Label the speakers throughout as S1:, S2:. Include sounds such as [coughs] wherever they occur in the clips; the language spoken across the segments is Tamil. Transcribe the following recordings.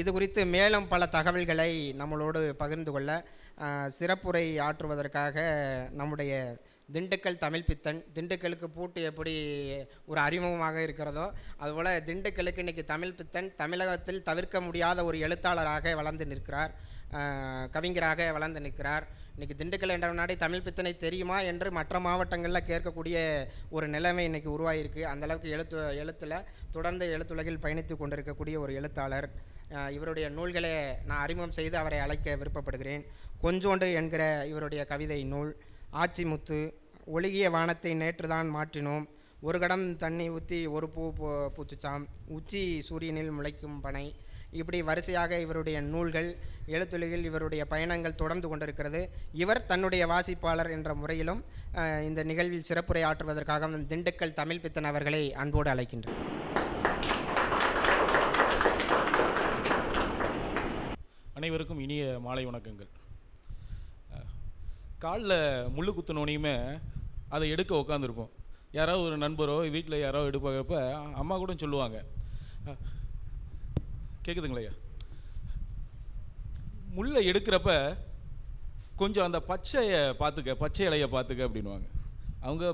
S1: இது குறித்து மேலும் பல தகவல்களை நம்மளோடு பகிர்ந்து கொள்ள சிறப்புரை ஆற்றுவதற்காக நம்முடைய திண்டுக்கல் தமிழ் பித்தன் திண்டுக்கலுக்கு பூட்டு எப்படி ஒரு அறிமுகமாக இருக்கிறதோ அதுபோல் திண்டுக்கலுக்கு இன்றைக்கி தமிழ் பித்தன் தமிழகத்தில் தவிர்க்க முடியாத ஒரு எழுத்தாளராக வளர்ந்து நிற்கிறார் கவிஞராக வளர்ந்து நிற்கிறார் இன்றைக்கி திண்டுக்கல் என்ற நாடே தமிழ் பித்தனை தெரியுமா என்று மற்ற மாவட்டங்களில் கேட்கக்கூடிய ஒரு நிலைமை இன்றைக்கி உருவாகியிருக்கு அந்தளவுக்கு எழுத்து எழுத்தில் தொடர்ந்து எழுத்துலகில் பயணித்து கொண்டிருக்கக்கூடிய ஒரு எழுத்தாளர் இவருடைய நூல்களை நான் அறிமுகம் செய்து அவரை அழைக்க விருப்பப்படுகிறேன் கொஞ்சோண்டு என்கிற இவருடைய கவிதை நூல் ஆச்சிமுத்து ஒழுகிய வானத்தை நேற்று தான் மாற்றினோம் ஒரு கடம் தண்ணி ஊற்றி ஒரு பூ பூ பூச்சிச்சாம் உச்சி சூரியனில் முளைக்கும் பனை இப்படி வரிசையாக இவருடைய நூல்கள் எழுத்துலகில் இவருடைய பயணங்கள் தொடர்ந்து கொண்டிருக்கிறது இவர் தன்னுடைய வாசிப்பாளர் என்ற முறையிலும் இந்த நிகழ்வில் சிறப்புரை ஆற்றுவதற்காக திண்டுக்கல் தமிழ் பித்தன் அவர்களை அன்போடு அழைக்கின்றனர்
S2: அனைவருக்கும் இனிய மாலை வணக்கங்கள் காலில் முள்ளு குத்துனோனையுமே அதை எடுக்க உட்காந்துருப்போம் யாராவது ஒரு நண்பரோ வீட்டில் யாரோ எடுப்பாங்கிறப்ப அம்மா கூட சொல்லுவாங்க கேட்குதுங்களையா முல்லை எடுக்கிறப்ப கொஞ்சம் அந்த பச்சையை பார்த்துக்க பச்சை இலையை பார்த்துக்க அப்படின்வாங்க அவங்க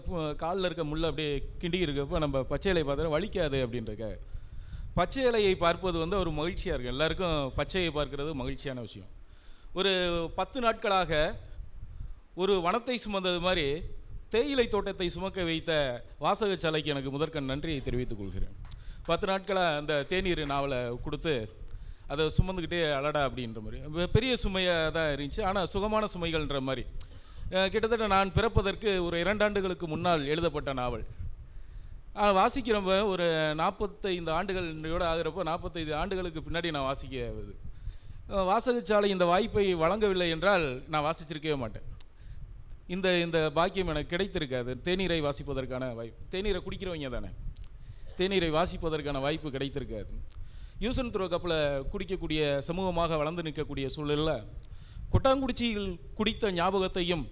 S2: காலில் இருக்க முள்ளை அப்படியே கிண்டி இருக்கப்போ நம்ம பச்சை இலையை பார்த்தா வலிக்காது அப்படின்றக்க பச்சை இலையை பார்ப்பது வந்து ஒரு மகிழ்ச்சியாக இருக்கும் எல்லாருக்கும் பச்சையை பார்க்கறது மகிழ்ச்சியான விஷயம் ஒரு பத்து நாட்களாக ஒரு வனத்தை சுமந்தது மாதிரி தேயிலை தோட்டத்தை சுமக்க வைத்த வாசகச்சாலைக்கு எனக்கு முதற்கண் நன்றி தெரிவித்துக் கொள்கிறேன் பத்து நாட்களாக அந்த தேநீர் நாவலை கொடுத்து அதை சுமந்துக்கிட்டே அலடா அப்படின்ற மாதிரி பெரிய சுமையாக தான் இருந்துச்சு ஆனால் சுகமான சுமைகள்ன்ற மாதிரி கிட்டத்தட்ட நான் பிறப்பதற்கு ஒரு இரண்டாண்டுகளுக்கு முன்னால் எழுதப்பட்ட நாவல் வாசிக்கிறப்ப ஒரு நாற்பத்தைந்து ஆண்டுகளோடு ஆகிறப்போ நாற்பத்தைந்து ஆண்டுகளுக்கு பின்னாடி நான் வாசிக்கிறது வாசகச்சாலை இந்த வாய்ப்பை வழங்கவில்லை என்றால் நான் வாசிச்சிருக்கவே மாட்டேன் இந்த இந்த பாக்கியம் எனக்கு கிடைத்திருக்காது தேநீரை வாசிப்பதற்கான வாய்ப்பு தேநீரை குடிக்கிறவங்க தானே தேநீரை வாசிப்பதற்கான வாய்ப்பு கிடைத்திருக்காது யூசன் துறை கப்பில் குடிக்கக்கூடிய சமூகமாக வளர்ந்து நிற்கக்கூடிய சூழலில் கொட்டாங்குடிச்சியில் குடித்த ஞாபகத்தையும்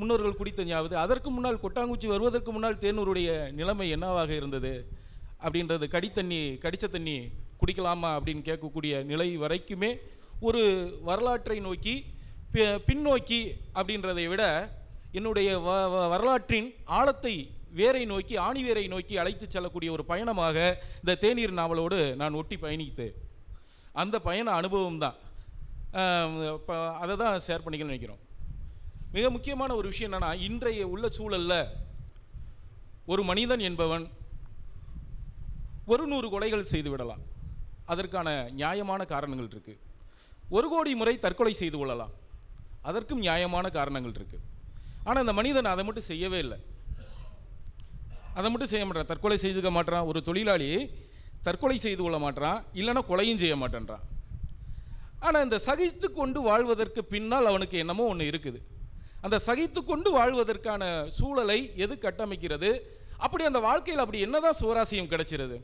S2: முன்னோர்கள் குடித்த ஞாபகம் அதற்கு முன்னால் கொட்டாங்குச்சி வருவதற்கு முன்னால் தேனூருடைய நிலைமை என்னவாக இருந்தது அப்படின்றது கடித்தண்ணி கடித்த தண்ணி குடிக்கலாமா அப்படின்னு கேட்கக்கூடிய நிலை வரைக்குமே ஒரு வரலாற்றை நோக்கி பின்னோக்கி அப்படின்றதை விட என்னுடைய வரலாற்றின் ஆழத்தை வேரை நோக்கி ஆணி வேரை நோக்கி அழைத்து செல்லக்கூடிய ஒரு பயணமாக இந்த தேநீர் நாவலோடு நான் ஒட்டி பயணித்தேன் அந்த பயண அனுபவம் தான் அதை தான் ஷேர் பண்ணிக்கணும்னு நினைக்கிறோம் மிக முக்கியமான ஒரு விஷயம் என்னென்னா இன்றைய உள்ள சூழலில் ஒரு மனிதன் என்பவன் ஒரு நூறு கொலைகள் செய்து விடலாம் அதற்கான நியாயமான காரணங்கள் இருக்குது ஒரு கோடி முறை தற்கொலை செய்து கொள்ளலாம் அதற்கும் நியாயமான காரணங்கள் இருக்குது ஆனால் அந்த மனிதன் அதை மட்டும் செய்யவே இல்லை அதை மட்டும் செய்ய மாட்டான் தற்கொலை செய்துக்க மாட்டான் ஒரு தொழிலாளி தற்கொலை செய்து கொள்ள மாட்டான் இல்லைன்னா கொலையும் செய்ய மாட்டேன்றான் ஆனால் இந்த சகித்து கொண்டு வாழ்வதற்கு பின்னால் அவனுக்கு என்னமோ ஒன்று இருக்குது அந்த சகித்து கொண்டு வாழ்வதற்கான சூழலை எது கட்டமைக்கிறது அப்படி அந்த வாழ்க்கையில் அப்படி என்னதான் சுவராசியம் கிடைச்சிருது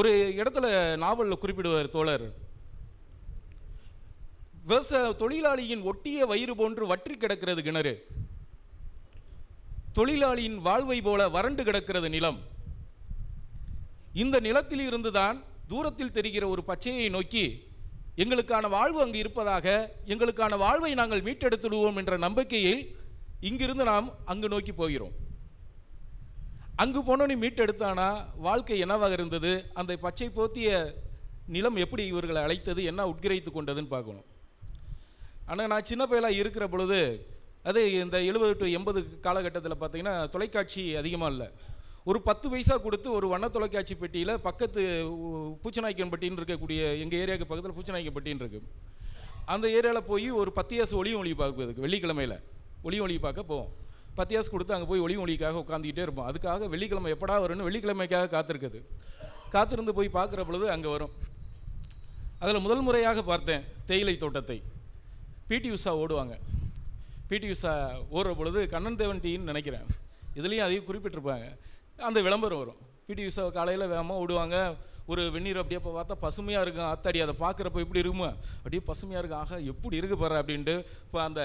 S2: ஒரு இடத்துல நாவலில் குறிப்பிடுவார் தோழர் விவசாய தொழிலாளியின் ஒட்டிய வயிறு போன்று வற்றி கிடக்கிறது கிணறு தொழிலாளியின் வாழ்வை போல வறண்டு கிடக்கிறது நிலம் இந்த நிலத்தில் இருந்துதான் தூரத்தில் தெரிகிற ஒரு பச்சையை நோக்கி எங்களுக்கான வாழ்வு அங்கு இருப்பதாக எங்களுக்கான வாழ்வை நாங்கள் மீட்டெடுத்துடுவோம் என்ற நம்பிக்கையில் இங்கிருந்து நாம் அங்கு நோக்கி போகிறோம் அங்கு போனோன்னு மீட்டெடுத்தானா வாழ்க்கை என்னவாக இருந்தது அந்த பச்சை போத்திய நிலம் எப்படி இவர்களை அழைத்தது என்ன உட்கிரைத்து கொண்டதுன்னு பார்க்கணும் ஆனால் நான் சின்ன பையலாக இருக்கிற பொழுது அது இந்த எழுபது டு எண்பது காலகட்டத்தில் பார்த்தீங்கன்னா தொலைக்காட்சி அதிகமாக இல்லை ஒரு பத்து பைசா கொடுத்து ஒரு வண்ண தொலைக்காட்சி பெட்டியில் பக்கத்து பூச்சநாய்க்கன்பட்டின்னு இருக்கக்கூடிய எங்கள் ஏரியாவுக்கு பக்கத்தில் பூச்சநாய்க்கன்பட்டின்னு இருக்குது அந்த ஏரியாவில் போய் ஒரு பத்து இயர்ஸ் ஒளியும் ஒளி பார்க்குறதுக்கு வெள்ளிக்கிழமையில் ஒளியும் ஒளி பார்க்க போவோம் பத்து கொடுத்து அங்கே போய் ஒளியும் ஒளிக்காக உட்காந்துக்கிட்டே இருப்போம் அதுக்காக வெள்ளிக்கிழமை எப்படா வரும்னு வெள்ளிக்கிழமைக்காக காத்திருக்குது காத்திருந்து போய் பார்க்குற பொழுது அங்கே வரும் அதில் முதல் முறையாக பார்த்தேன் தேயிலை தோட்டத்தை பிடி உஷா ஓடுவாங்க பிடி உஷா ஓடுற பொழுது கண்ணன் தேவன் டீன்னு நினைக்கிறேன் இதுலேயும் அதையும் குறிப்பிட்டிருப்பாங்க அந்த விளம்பரம் வரும் பிடி உஷா காலையில் வேகமாக விடுவாங்க ஒரு வெந்நீர் அப்படியே இப்போ பார்த்தா பசுமையாக இருக்கும் அத்தாடி அதை பார்க்குறப்ப எப்படி இருக்குமா அப்படியே பசுமையாக இருக்கும் ஆக எப்படி இருக்கு பாரு அப்படின்ட்டு இப்போ அந்த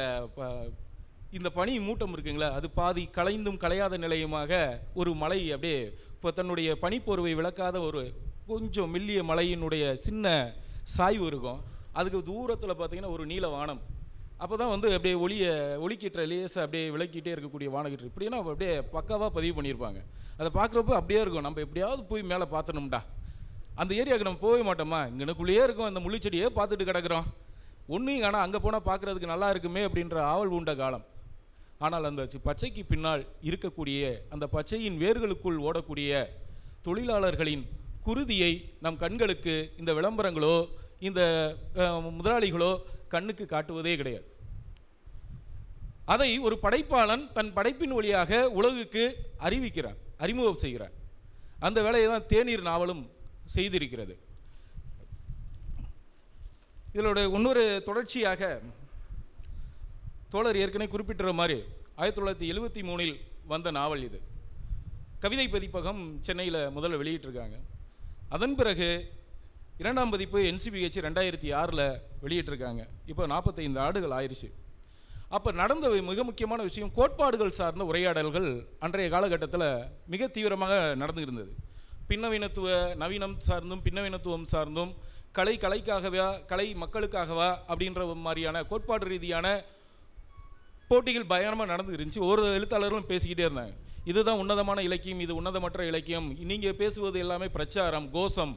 S2: இந்த பனி மூட்டம் இருக்குங்களா அது பாதி களைந்தும் கலையாத நிலையுமாக ஒரு மலை அப்படியே இப்போ தன்னுடைய பனிப்போர்வை விளக்காத ஒரு கொஞ்சம் மெல்லிய மலையினுடைய சின்ன சாய்வு இருக்கும் அதுக்கு தூரத்தில் பார்த்திங்கன்னா ஒரு நீல வானம் அப்போ தான் வந்து அப்படியே ஒளியை ஒளிக்கிட்ட லேஸை அப்படியே விளக்கிட்டே இருக்கக்கூடிய வானகிட்டு இப்படின்னா அப்படியே பக்காவாக பதிவு பண்ணியிருப்பாங்க அதை பார்க்குறப்ப அப்படியே இருக்கும் நம்ம எப்படியாவது போய் மேலே பார்த்துனோம்டா அந்த ஏரியாவுக்கு நம்ம போகவே மாட்டோமா இங்கனுக்குள்ளேயே இருக்கும் அந்த முள்ளிச்செடியே பார்த்துட்டு கிடக்கிறோம் ஒன்றையும் ஆனால் அங்கே போனால் பார்க்குறதுக்கு நல்லா இருக்குமே அப்படின்ற ஆவல் உண்ட காலம் ஆனால் அந்த பச்சைக்கு பின்னால் இருக்கக்கூடிய அந்த பச்சையின் வேர்களுக்குள் ஓடக்கூடிய தொழிலாளர்களின் குருதியை நம் கண்களுக்கு இந்த விளம்பரங்களோ இந்த முதலாளிகளோ கண்ணுக்கு காட்டுவதே கிடையாது அதை ஒரு படைப்பாளன் தன் படைப்பின் வழியாக உலகுக்கு அறிவிக்கிறான் அறிமுகம் செய்கிறான் அந்த வேலையை தான் தேநீர் நாவலும் செய்திருக்கிறது இதனோட இன்னொரு தொடர்ச்சியாக தோழர் ஏற்கனவே குறிப்பிட்டுற மாதிரி ஆயிரத்தி தொள்ளாயிரத்தி எழுபத்தி மூணில் வந்த நாவல் இது கவிதை பதிப்பகம் சென்னையில் முதல்ல வெளியிட்டிருக்காங்க அதன் பிறகு இரண்டாம் பதிப்பு என்சிபிஹெச் ரெண்டாயிரத்தி ஆறில் வெளியிட்டிருக்காங்க இப்போ நாற்பத்தைந்து ஆண்டுகள் ஆயிடுச்சு அப்போ நடந்த மிக முக்கியமான விஷயம் கோட்பாடுகள் சார்ந்த உரையாடல்கள் அன்றைய காலகட்டத்தில் மிக தீவிரமாக நடந்துருந்தது பின்னவீனத்துவ நவீனம் சார்ந்தும் பின்னவீனத்துவம் சார்ந்தும் கலை கலைக்காகவா கலை மக்களுக்காகவா அப்படின்ற மாதிரியான கோட்பாடு ரீதியான போட்டிகள் பயணமாக நடந்து இருந்துச்சு ஒரு எழுத்தாளர்களும் பேசிக்கிட்டே இருந்தாங்க இதுதான் உன்னதமான இலக்கியம் இது உன்னதமற்ற இலக்கியம் நீங்கள் பேசுவது எல்லாமே பிரச்சாரம் கோஷம்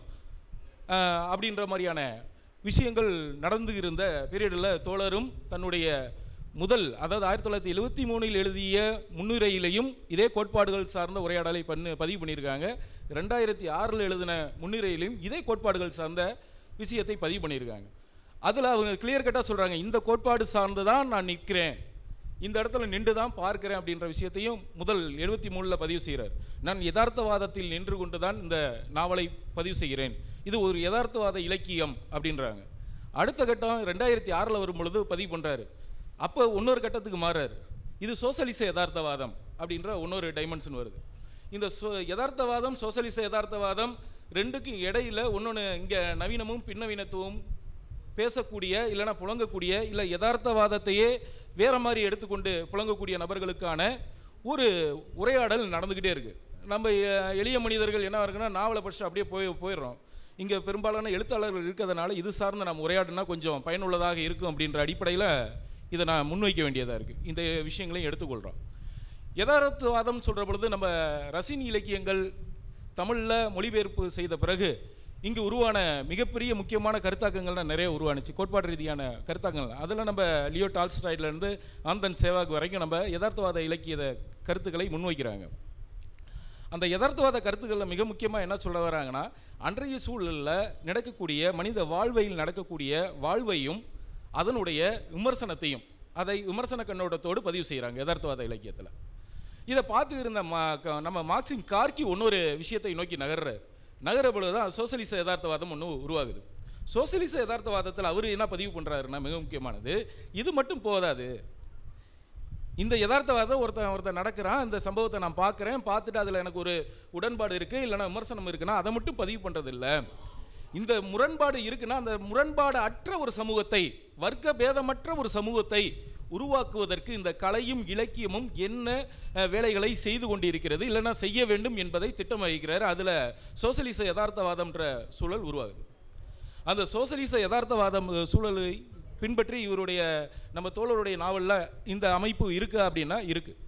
S2: அப்படின்ற மாதிரியான விஷயங்கள் நடந்து இருந்த பீரியடில் தோழரும் தன்னுடைய முதல் அதாவது ஆயிரத்தி தொள்ளாயிரத்தி எழுபத்தி மூணில் எழுதிய முன்னுரையிலையும் இதே கோட்பாடுகள் சார்ந்த உரையாடலை பண்ணு பதிவு பண்ணியிருக்காங்க ரெண்டாயிரத்தி ஆறில் எழுதின முன்னுரையிலையும் இதே கோட்பாடுகள் சார்ந்த விஷயத்தை பதிவு பண்ணியிருக்காங்க அதில் அவங்க கிளியர் கட்டாக சொல்கிறாங்க இந்த கோட்பாடு சார்ந்து தான் நான் நிற்கிறேன் இந்த இடத்துல நின்று தான் பார்க்கிறேன் அப்படின்ற விஷயத்தையும் முதல் எழுபத்தி மூணில் பதிவு செய்கிறார் நான் யதார்த்தவாதத்தில் நின்று கொண்டு தான் இந்த நாவலை பதிவு செய்கிறேன் இது ஒரு யதார்த்தவாத இலக்கியம் அப்படின்றாங்க அடுத்த கட்டம் ரெண்டாயிரத்தி ஆறில் வரும் பொழுது பதிவு பண்ணுறாரு அப்போ இன்னொரு கட்டத்துக்கு மாறார் இது சோசலிச யதார்த்தவாதம் அப்படின்ற இன்னொரு டைமென்ஷன் வருது இந்த சோ யதார்த்தவாதம் சோசலிச யதார்த்தவாதம் ரெண்டுக்கும் இடையில் ஒன்று ஒன்று இங்கே நவீனமும் பின்னவீனத்துவம் பேசக்கூடிய இல்லைனா புழங்கக்கூடிய இல்லை யதார்த்தவாதத்தையே வேறு மாதிரி எடுத்துக்கொண்டு புழங்கக்கூடிய நபர்களுக்கான ஒரு உரையாடல் நடந்துக்கிட்டே இருக்குது நம்ம எளிய மனிதர்கள் என்ன இருக்குன்னா நாவலை படிச்சு அப்படியே போய் போயிடுறோம் இங்கே பெரும்பாலான எழுத்தாளர்கள் இருக்கிறதுனால இது சார்ந்த நம்ம உரையாடுனா கொஞ்சம் பயனுள்ளதாக இருக்கும் அப்படின்ற அடிப்படையில் இதை நான் முன்வைக்க வேண்டியதாக இருக்குது இந்த விஷயங்களையும் எடுத்துக்கொள்கிறோம் யதார்த்தவாதம் சொல்கிற பொழுது நம்ம ரசினி இலக்கியங்கள் தமிழில் மொழிபெயர்ப்பு செய்த பிறகு இங்கு உருவான மிகப்பெரிய முக்கியமான கருத்தாக்கங்கள்லாம் நிறைய உருவானுச்சு கோட்பாடு ரீதியான கருத்தாக்கங்கள் அதில் நம்ம லியோ டால்ஸ்டாய்லேருந்து ஆந்தன் சேவாக் வரைக்கும் நம்ம யதார்த்தவாத இலக்கியத கருத்துக்களை முன்வைக்கிறாங்க அந்த யதார்த்தவாத கருத்துக்களில் மிக முக்கியமாக என்ன சொல்ல வராங்கன்னா அன்றைய சூழலில் நடக்கக்கூடிய மனித வாழ்வையில் நடக்கக்கூடிய வாழ்வையும் அதனுடைய விமர்சனத்தையும் அதை விமர்சன கண்ணோட்டத்தோடு பதிவு செய்கிறாங்க யதார்த்தவாத இலக்கியத்தில் இதை பார்த்து இருந்த மா நம்ம மார்க்சின் கார்கி இன்னொரு விஷயத்தை நோக்கி நகர்றாரு நகர பொழுது தான் சோசியலிச யதார்த்தவாதம் ஒன்று உருவாகுது சோசியலிச யதார்த்தவாதத்தில் அவர் என்ன பதிவு பண்ணுறாருன்னா மிக முக்கியமானது இது மட்டும் போதாது இந்த யதார்த்தவாதம் ஒருத்தன் ஒருத்தன் நடக்கிறான் இந்த சம்பவத்தை நான் பார்க்குறேன் பார்த்துட்டு அதில் எனக்கு ஒரு உடன்பாடு இருக்குது இல்லைனா விமர்சனம் இருக்குன்னா அதை மட்டும் பதிவு பண்ணுறதில்ல இந்த முரண்பாடு இருக்குன்னா அந்த முரண்பாடு அற்ற ஒரு சமூகத்தை வர்க்க பேதமற்ற ஒரு சமூகத்தை உருவாக்குவதற்கு இந்த கலையும் இலக்கியமும் என்ன வேலைகளை செய்து கொண்டிருக்கிறது இல்லைன்னா செய்ய வேண்டும் என்பதை திட்டம் வகிக்கிறார் அதில் சோசலிச யதார்த்தவாதம்ன்ற சூழல் உருவாகுது அந்த சோசலிச யதார்த்தவாதம் சூழலை பின்பற்றி இவருடைய நம்ம தோழருடைய நாவலில் இந்த அமைப்பு இருக்கா அப்படின்னா இருக்குது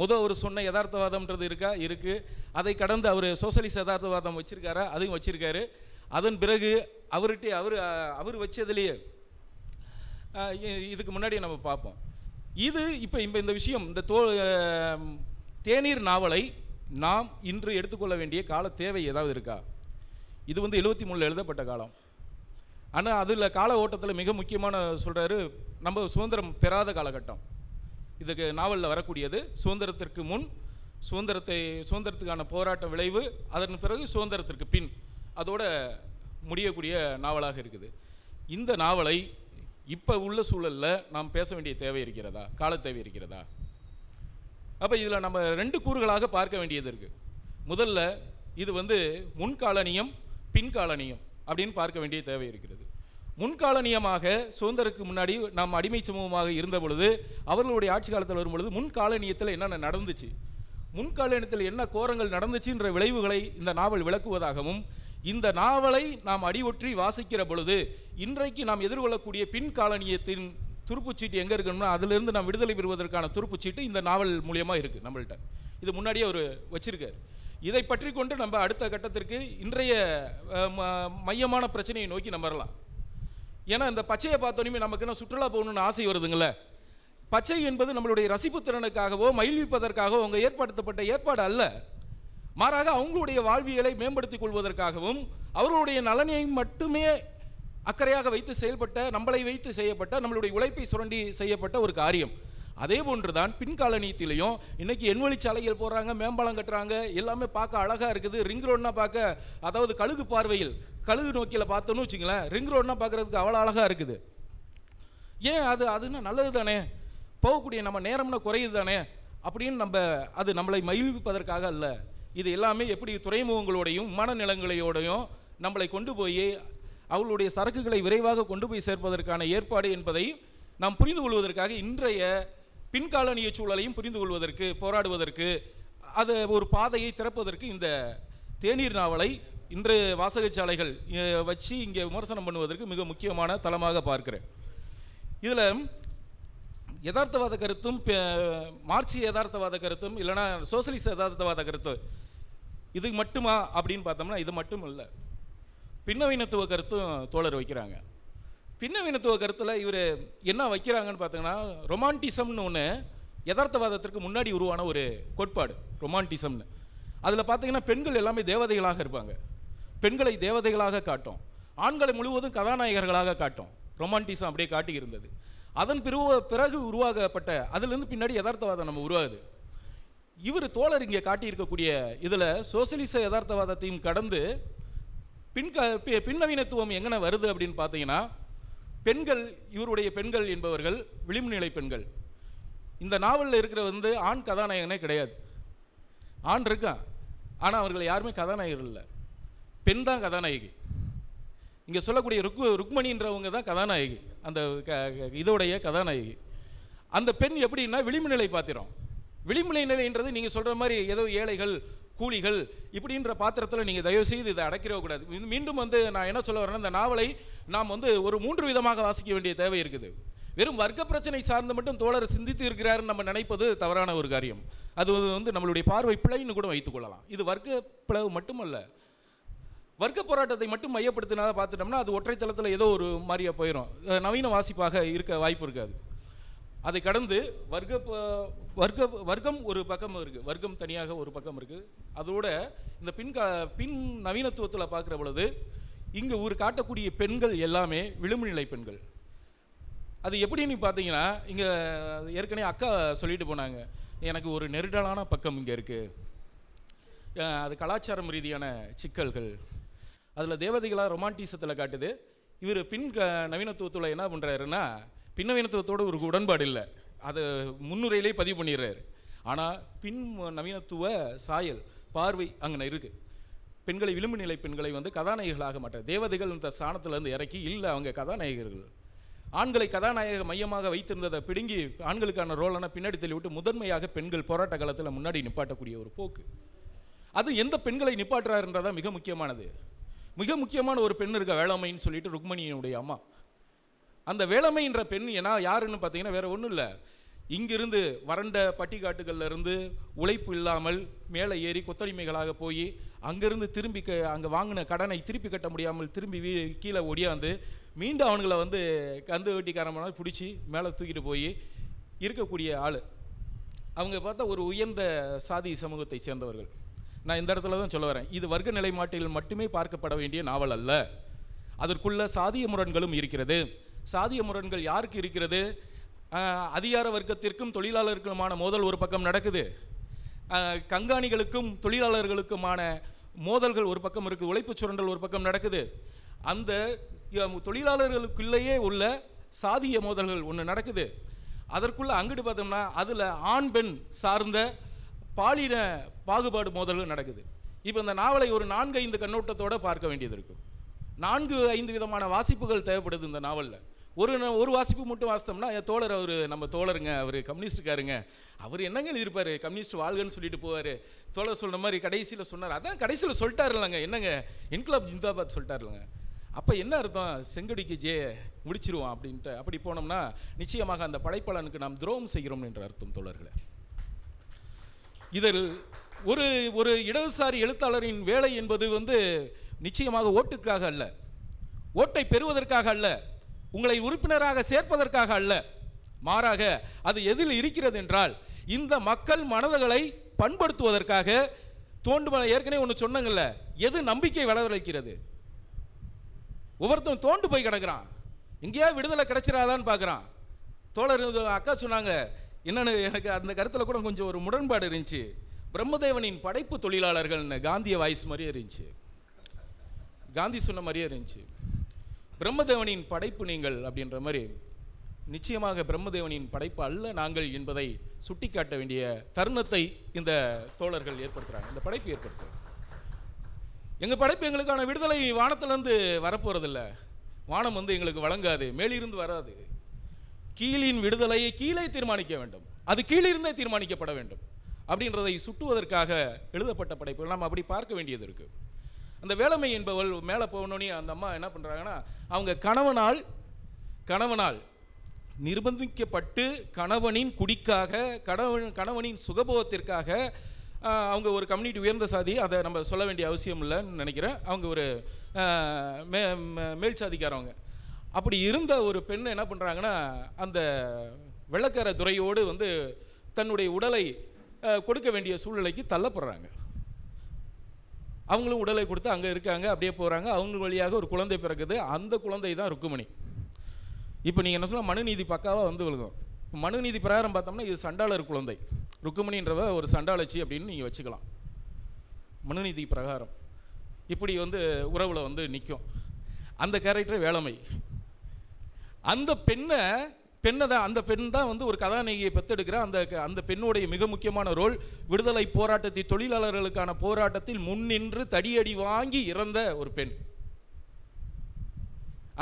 S2: முதல் ஒரு சொன்ன யதார்த்தவாதம்ன்றது இருக்கா இருக்குது அதை கடந்து அவர் சோசலிச யதார்த்தவாதம் வச்சுருக்காரா அதையும் வச்சுருக்காரு அதன் பிறகு அவர்கிட்ட அவர் அவர் வச்சதுலேயே இதுக்கு முன்னாடி நம்ம பார்ப்போம் இது இப்போ இப்போ இந்த விஷயம் இந்த தோ தேநீர் நாவலை நாம் இன்று எடுத்துக்கொள்ள வேண்டிய கால தேவை ஏதாவது இருக்கா இது வந்து எழுபத்தி மூணில் எழுதப்பட்ட காலம் ஆனால் அதில் கால ஓட்டத்தில் மிக முக்கியமான சொல்கிறாரு நம்ம சுதந்திரம் பெறாத காலகட்டம் இதுக்கு நாவலில் வரக்கூடியது சுதந்திரத்திற்கு முன் சுதந்திரத்தை சுதந்திரத்துக்கான போராட்ட விளைவு அதன் பிறகு சுதந்திரத்திற்கு பின் அதோட முடியக்கூடிய நாவலாக இருக்குது இந்த நாவலை இப்போ உள்ள சூழலில் நாம் பேச வேண்டிய தேவை இருக்கிறதா கால தேவை இருக்கிறதா அப்போ இதில் நம்ம ரெண்டு கூறுகளாக பார்க்க வேண்டியது இருக்குது முதல்ல இது வந்து முன்காலனியம் பின்காலனியம் அப்படின்னு பார்க்க வேண்டிய தேவை இருக்கிறது முன்காலனியமாக சுதந்திரக்கு முன்னாடி நாம் அடிமை சமூகமாக இருந்த பொழுது அவர்களுடைய ஆட்சி காலத்தில் வரும் பொழுது முன்காலனியத்தில் என்னென்ன நடந்துச்சு முன்காலனியத்தில் என்ன கோரங்கள் நடந்துச்சுன்ற விளைவுகளை இந்த நாவல் விளக்குவதாகவும் இந்த நாவலை நாம் அடிவொற்றி வாசிக்கிற பொழுது இன்றைக்கு நாம் எதிர்கொள்ளக்கூடிய பின் காலனியத்தின் துருப்புச்சீட்டு எங்கே இருக்கணும்னா அதிலிருந்து நாம் விடுதலை பெறுவதற்கான துருப்புச்சீட்டு இந்த நாவல் மூலியமாக இருக்குது நம்மள்கிட்ட இது முன்னாடியே ஒரு வச்சிருக்கார் இதை பற்றி கொண்டு நம்ம அடுத்த கட்டத்திற்கு இன்றைய மையமான பிரச்சனையை நோக்கி நம்ம வரலாம் ஏன்னா இந்த பச்சையை பார்த்தோன்னே நமக்கு என்ன சுற்றுலா போகணும்னு ஆசை வருதுங்களே பச்சை என்பது நம்மளுடைய ரசிப்பு திறனுக்காகவோ மயில்விப்பதற்காகவோ அவங்க ஏற்படுத்தப்பட்ட ஏற்பாடு அல்ல மாறாக அவங்களுடைய வாழ்வியலை மேம்படுத்திக் கொள்வதற்காகவும் அவர்களுடைய நலனை மட்டுமே அக்கறையாக வைத்து செயல்பட்ட நம்மளை வைத்து செய்யப்பட்ட நம்மளுடைய உழைப்பை சுரண்டி செய்யப்பட்ட ஒரு காரியம் அதே போன்று தான் பின்காலனியத்திலையும் இன்றைக்கி எண்வழி சாலைகள் போடுறாங்க மேம்பாலம் கட்டுறாங்க எல்லாமே பார்க்க அழகாக இருக்குது ரிங் ரோட்னா பார்க்க அதாவது கழுகு பார்வையில் கழுகு நோக்கியில் பார்த்தோன்னு வச்சுங்களேன் ரிங் ரோட்னா பார்க்குறதுக்கு அவ்வளோ அழகாக இருக்குது ஏன் அது அதுன்னா நல்லது தானே போகக்கூடிய நம்ம நேரம்னா குறையுது தானே அப்படின்னு நம்ம அது நம்மளை மகிழ்விப்பதற்காக அல்ல இது எல்லாமே எப்படி துறைமுகங்களோடையும் விமான நம்மளை கொண்டு போய் அவர்களுடைய சரக்குகளை விரைவாக கொண்டு போய் சேர்ப்பதற்கான ஏற்பாடு என்பதை நாம் புரிந்து கொள்வதற்காக இன்றைய பின்காலனிய சூழலையும் புரிந்து கொள்வதற்கு போராடுவதற்கு அது ஒரு பாதையை திறப்பதற்கு இந்த தேநீர் நாவலை இன்று வாசகச்சாலைகள் வச்சு இங்கே விமர்சனம் பண்ணுவதற்கு மிக முக்கியமான தளமாக பார்க்கிறேன் இதில் யதார்த்தவாத கருத்தும் மார்க்சிய யதார்த்தவாத கருத்தும் இல்லைனா சோசியலிச யதார்த்தவாத கருத்து இது மட்டுமா அப்படின்னு பார்த்தோம்னா இது மட்டும் இல்லை பின்னவீனத்துவ கருத்தும் தோழர் வைக்கிறாங்க பின்னவீனத்துவ கருத்தில் இவர் என்ன வைக்கிறாங்கன்னு பார்த்தீங்கன்னா ரொமான்டிசம்னு ஒன்று யதார்த்தவாதத்திற்கு முன்னாடி உருவான ஒரு கோட்பாடு ரொமான்டிசம்னு அதில் பார்த்தீங்கன்னா பெண்கள் எல்லாமே தேவதைகளாக இருப்பாங்க பெண்களை தேவதைகளாக காட்டும் ஆண்களை முழுவதும் கதாநாயகர்களாக காட்டும் ரொமான்டிசம் அப்படியே காட்டியிருந்தது அதன் பிறகு பிறகு உருவாகப்பட்ட அதிலிருந்து பின்னாடி யதார்த்தவாதம் நம்ம உருவாகுது இவர் தோழர் இங்கே காட்டியிருக்கக்கூடிய இதில் சோசியலிச யதார்த்தவாதத்தையும் கடந்து பின் பின்னவீனத்துவம் எங்கே வருது அப்படின்னு பார்த்தீங்கன்னா பெண்கள் இவருடைய பெண்கள் என்பவர்கள் விளிம்பு நிலை பெண்கள் இந்த நாவலில் இருக்கிற வந்து ஆண் கதாநாயகனே கிடையாது ஆண் இருக்கான் ஆனால் அவர்கள் யாருமே கதாநாயகர் இல்லை பெண் தான் கதாநாயகி இங்கே சொல்லக்கூடிய ருக் ருக்மணின்றவங்க தான் கதாநாயகி அந்த இதோடைய கதாநாயகி அந்த பெண் எப்படின்னா விளிம்பு நிலை பாத்திரம் விளிம்புலையினர்ன்றது நீங்கள் சொல்கிற மாதிரி ஏதோ ஏழைகள் கூலிகள் இப்படின்ற பாத்திரத்தில் நீங்கள் தயவு செய்து இதை அடைக்கிறவ கூடாது மீண்டும் வந்து நான் என்ன சொல்ல வரேன்னா இந்த நாவலை நாம் வந்து ஒரு மூன்று விதமாக வாசிக்க வேண்டிய தேவை இருக்குது வெறும் வர்க்க பிரச்சனை சார்ந்து மட்டும் தோழர் சிந்தித்து இருக்கிறாருன்னு நம்ம நினைப்பது தவறான ஒரு காரியம் அது வந்து நம்மளுடைய பார்வை பிழைன்னு கூட வைத்துக்கொள்ளலாம் இது வர்க்க பிளவு மட்டுமல்ல வர்க்க போராட்டத்தை மட்டும் மையப்படுத்தினால பார்த்துட்டோம்னா அது ஒற்றை தளத்தில் ஏதோ ஒரு மாதிரியாக போயிடும் நவீன வாசிப்பாக இருக்க வாய்ப்பு இருக்காது அதை கடந்து வர்க்க வர்க்க வர்க்கம் ஒரு பக்கம் இருக்குது வர்க்கம் தனியாக ஒரு பக்கம் இருக்குது அதோட இந்த பின் கா பின் நவீனத்துவத்தில் பார்க்குற பொழுது இங்கே ஒரு காட்டக்கூடிய பெண்கள் எல்லாமே விளிம்பு நிலை பெண்கள் அது எப்படின்னு பார்த்தீங்கன்னா இங்கே ஏற்கனவே அக்கா சொல்லிட்டு போனாங்க எனக்கு ஒரு நெருடலான பக்கம் இங்கே இருக்குது அது கலாச்சாரம் ரீதியான சிக்கல்கள் அதில் தேவதைகளாக ரொமான்டிசத்தில் காட்டுது இவர் பின் க நவீனத்துவத்தில் என்ன பண்ணுறாருன்னா பின்னவீனத்துவத்தோடு ஒரு உடன்பாடு இல்லை அதை முன்னுரையிலே பதிவு பண்ணிடுறாரு ஆனால் பின் நவீனத்துவ சாயல் பார்வை அங்கே இருக்குது பெண்களை விளிம்பு நிலை பெண்களை வந்து கதாநாயகிகளாக மாட்டார் தேவதைகள் இந்த ஸ்தானத்திலேருந்து இறக்கி இல்லை அவங்க கதாநாயகர்கள் ஆண்களை கதாநாயக மையமாக வைத்திருந்ததை பிடுங்கி ஆண்களுக்கான ரோலான பின்னாடி தள்ளிவிட்டு முதன்மையாக பெண்கள் போராட்ட காலத்தில் முன்னாடி நிப்பாட்டக்கூடிய ஒரு போக்கு அது எந்த பெண்களை நிப்பாட்டுறாருன்றதான் மிக முக்கியமானது மிக முக்கியமான ஒரு பெண் இருக்க வேளாண்மைன்னு சொல்லிட்டு ருக்மணியினுடைய அம்மா அந்த வேளமை என்ற பெண் ஏன்னா யாருன்னு பார்த்தீங்கன்னா வேறு ஒன்றும் இல்லை இங்கிருந்து வறண்ட பட்டிக்காட்டுகளில் இருந்து உழைப்பு இல்லாமல் மேலே ஏறி கொத்தடிமைகளாக போய் அங்கேருந்து திரும்பி க அங்கே வாங்கின கடனை திருப்பி கட்ட முடியாமல் திரும்பி வீ கீழே ஒடியாந்து மீண்டும் அவனுங்களை வந்து கந்து வெட்டிக்காரமான பிடிச்சி மேலே தூக்கிட்டு போய் இருக்கக்கூடிய ஆள் அவங்க பார்த்தா ஒரு உயர்ந்த சாதி சமூகத்தை சேர்ந்தவர்கள் நான் இந்த இடத்துல தான் சொல்ல வரேன் இது வர்க்க நிலை மாட்டில் மட்டுமே பார்க்கப்பட வேண்டிய நாவல் அல்ல அதற்குள்ள சாதிய முரண்களும் இருக்கிறது சாதிய முரண்கள் யாருக்கு இருக்கிறது அதிகார வர்க்கத்திற்கும் தொழிலாளர்களுமான மோதல் ஒரு பக்கம் நடக்குது கண்காணிகளுக்கும் தொழிலாளர்களுக்குமான மோதல்கள் ஒரு பக்கம் இருக்குது உழைப்பு சுரண்டல் ஒரு பக்கம் நடக்குது அந்த தொழிலாளர்களுக்குள்ளேயே உள்ள சாதிய மோதல்கள் ஒன்று நடக்குது அதற்குள்ளே அங்கிட்டு பார்த்தோம்னா அதில் ஆண் பெண் சார்ந்த பாலின பாகுபாடு மோதல்கள் நடக்குது இப்போ இந்த நாவலை ஒரு நான்கு ஐந்து கண்ணோட்டத்தோடு பார்க்க வேண்டியது இருக்கும் நான்கு ஐந்து விதமான வாசிப்புகள் தேவைப்படுது இந்த நாவலில் ஒரு ஒரு வாசிப்பு மட்டும் வாசித்தோம்னா என் தோழர் அவர் நம்ம தோழருங்க அவர் கம்யூனிஸ்டுக்காருங்க அவர் என்னங்க இருப்பார் கம்யூனிஸ்ட் வாழ்கன்னு சொல்லிட்டு போவார் தோழர் சொல்கிற மாதிரி கடைசியில் சொன்னார் அதான் கடைசியில் சொல்லிட்டாருலங்க என்னங்க இன்குலாப் ஜிந்தாபாத் சொல்லிட்டாருலங்க அப்போ என்ன அர்த்தம் செங்கடிக்கு ஜே முடிச்சிருவோம் அப்படின்ட்டு அப்படி போனோம்னா நிச்சயமாக அந்த படைப்பாளனுக்கு நாம் துரோகம் செய்கிறோம் என்ற அர்த்தம் தோழர்களை இதில் ஒரு ஒரு இடதுசாரி எழுத்தாளரின் வேலை என்பது வந்து நிச்சயமாக ஓட்டுக்காக அல்ல ஓட்டை பெறுவதற்காக அல்ல உங்களை உறுப்பினராக சேர்ப்பதற்காக அல்ல மாறாக அது எதில் இருக்கிறது என்றால் இந்த மக்கள் மனதுகளை பண்படுத்துவதற்காக தோண்டு ஏற்கனவே ஒன்று சொன்னங்கள்ல எது நம்பிக்கை வளவழைக்கிறது ஒவ்வொருத்தரும் தோண்டு போய் கிடக்கிறான் எங்கேயா விடுதலை கிடைச்சிடாதான்னு பார்க்குறான் தோழர் அக்கா சொன்னாங்க என்னென்னு எனக்கு அந்த கருத்தில் கூட கொஞ்சம் ஒரு முரண்பாடு இருந்துச்சு பிரம்மதேவனின் படைப்பு தொழிலாளர்கள்னு காந்திய வாய்ஸ் மாதிரியே இருந்துச்சு காந்தி சொன்ன மாதிரியே இருந்துச்சு பிரம்மதேவனின் படைப்பு நீங்கள் அப்படின்ற மாதிரி நிச்சயமாக பிரம்மதேவனின் படைப்பு அல்ல நாங்கள் என்பதை சுட்டிக்காட்ட வேண்டிய தருணத்தை இந்த தோழர்கள் ஏற்படுத்துகிறாங்க இந்த படைப்பு ஏற்படுத்துகிறாங்க எங்கள் படைப்பு எங்களுக்கான விடுதலை வானத்திலேருந்து வரப்போகிறதில்ல வானம் வந்து எங்களுக்கு வழங்காது மேலிருந்து வராது கீழின் விடுதலையை கீழே தீர்மானிக்க வேண்டும் அது கீழிருந்தே தீர்மானிக்கப்பட வேண்டும் அப்படின்றதை சுட்டுவதற்காக எழுதப்பட்ட படைப்புகள் நாம் அப்படி பார்க்க வேண்டியது இருக்குது அந்த வேளமை என்பவள் மேலே போனோடனே அந்த அம்மா என்ன பண்ணுறாங்கன்னா அவங்க கணவனால் கணவனால் நிர்பந்திக்கப்பட்டு கணவனின் குடிக்காக கணவன் கணவனின் சுகபோகத்திற்காக அவங்க ஒரு கம்யூனிட்டி உயர்ந்த சாதி அதை நம்ம சொல்ல வேண்டிய அவசியம் இல்லைன்னு நினைக்கிறேன் அவங்க ஒரு மே மேல் சாதிக்காரவங்க அப்படி இருந்த ஒரு பெண் என்ன பண்ணுறாங்கன்னா அந்த வெள்ளக்கார துறையோடு வந்து தன்னுடைய உடலை கொடுக்க வேண்டிய சூழ்நிலைக்கு தள்ளப்படுறாங்க அவங்களும் உடலை கொடுத்து அங்கே இருக்காங்க அப்படியே போகிறாங்க அவங்க வழியாக ஒரு குழந்தை பிறகுது அந்த குழந்தை தான் ருக்குமணி இப்போ நீங்கள் என்ன சொன்னால் மனுநீதி பக்காவாக வந்து விழுகும் மனுநீதி பிரகாரம் பார்த்தோம்னா இது சண்டாளர் குழந்தை ருக்குமணின்றவ ஒரு சண்டாளச்சி அப்படின்னு நீங்கள் வச்சுக்கலாம் மனுநீதி பிரகாரம் இப்படி வந்து உறவில் வந்து நிற்கும் அந்த கேரக்டர் வேளாமை அந்த பெண்ணை பெண்ணை தான் அந்த பெண் தான் வந்து ஒரு கதாநாயகியை பெற்றெடுக்கிற அந்த அந்த பெண்ணுடைய மிக முக்கியமான ரோல் விடுதலை போராட்டத்தை தொழிலாளர்களுக்கான போராட்டத்தில் முன்னின்று தடியடி வாங்கி இறந்த ஒரு பெண்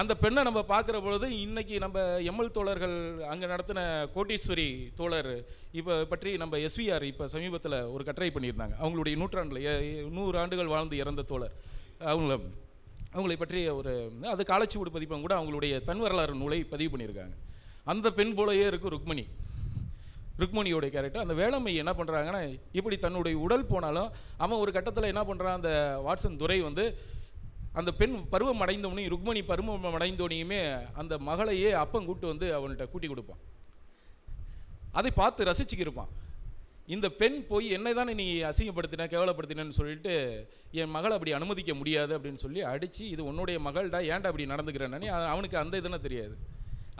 S2: அந்த பெண்ணை நம்ம பார்க்குற பொழுது இன்றைக்கி நம்ம எம்எல் தோழர்கள் அங்கே நடத்தின கோட்டீஸ்வரி தோழர் இப்போ பற்றி நம்ம எஸ்விஆர் இப்போ சமீபத்தில் ஒரு கட்டுரை பண்ணியிருந்தாங்க அவங்களுடைய நூற்றாண்டில் நூறு ஆண்டுகள் வாழ்ந்து இறந்த தோழர் அவங்கள அவங்களை பற்றி ஒரு அது காலச்சுவடு பதிப்பும் கூட அவங்களுடைய தன் வரலாறு நூலை பதிவு பண்ணியிருக்காங்க அந்த பெண் போலயே இருக்கும் ருக்மணி ருக்மணியோடைய கேரக்டர் அந்த வேளாண்மை என்ன பண்ணுறாங்கன்னா இப்படி தன்னுடைய உடல் போனாலும் அவன் ஒரு கட்டத்தில் என்ன பண்ணுறான் அந்த வாட்சன் துரை வந்து அந்த பெண் பருவம் அடைந்தவனையும் ருக்மணி பருவம் அடைந்தோனையுமே அந்த மகளையே அப்பன் கூட்டு வந்து அவன்கிட்ட கூட்டி கொடுப்பான் அதை பார்த்து ரசிச்சுக்கிருப்பான் இந்த பெண் போய் என்னை தானே நீ அசிங்கப்படுத்தின கேவலப்படுத்தினேன்னு சொல்லிட்டு என் மகளை அப்படி அனுமதிக்க முடியாது அப்படின்னு சொல்லி அடித்து இது உன்னுடைய மகள்டா ஏன்டா அப்படி நடந்துக்கிறேன்னு அவனுக்கு அந்த இதுன்னு தெரியாது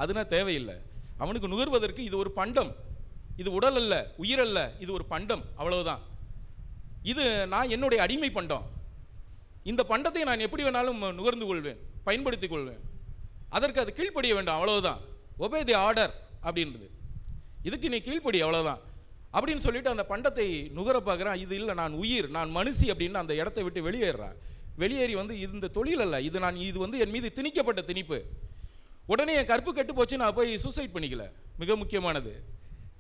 S2: அதுனா தேவையில்லை அவனுக்கு நுகர்வதற்கு இது ஒரு பண்டம் இது உடல் அல்ல உயிர் அல்ல இது ஒரு பண்டம் அவ்வளவுதான் இது நான் என்னுடைய அடிமை பண்டம் இந்த பண்டத்தை நான் எப்படி வேணாலும் நுகர்ந்து கொள்வேன் பயன்படுத்தி கொள்வேன் அதற்கு அது கீழ்ப்படிய வேண்டாம் அவ்வளவுதான் ஒபே தி ஆர்டர் அப்படின்றது இதுக்கு நீ கீழ்ப்படி அவ்வளோதான் அப்படின்னு சொல்லிட்டு அந்த பண்டத்தை நுகர பார்க்குறான் இது இல்லை நான் உயிர் நான் மனுஷி அப்படின்னு அந்த இடத்த விட்டு வெளியேறான் வெளியேறி வந்து இந்த தொழில் அல்ல இது நான் இது வந்து என் மீது திணிக்கப்பட்ட திணிப்பு உடனே என் கற்பு கெட்டு போச்சு நான் போய் சூசைட் பண்ணிக்கல மிக முக்கியமானது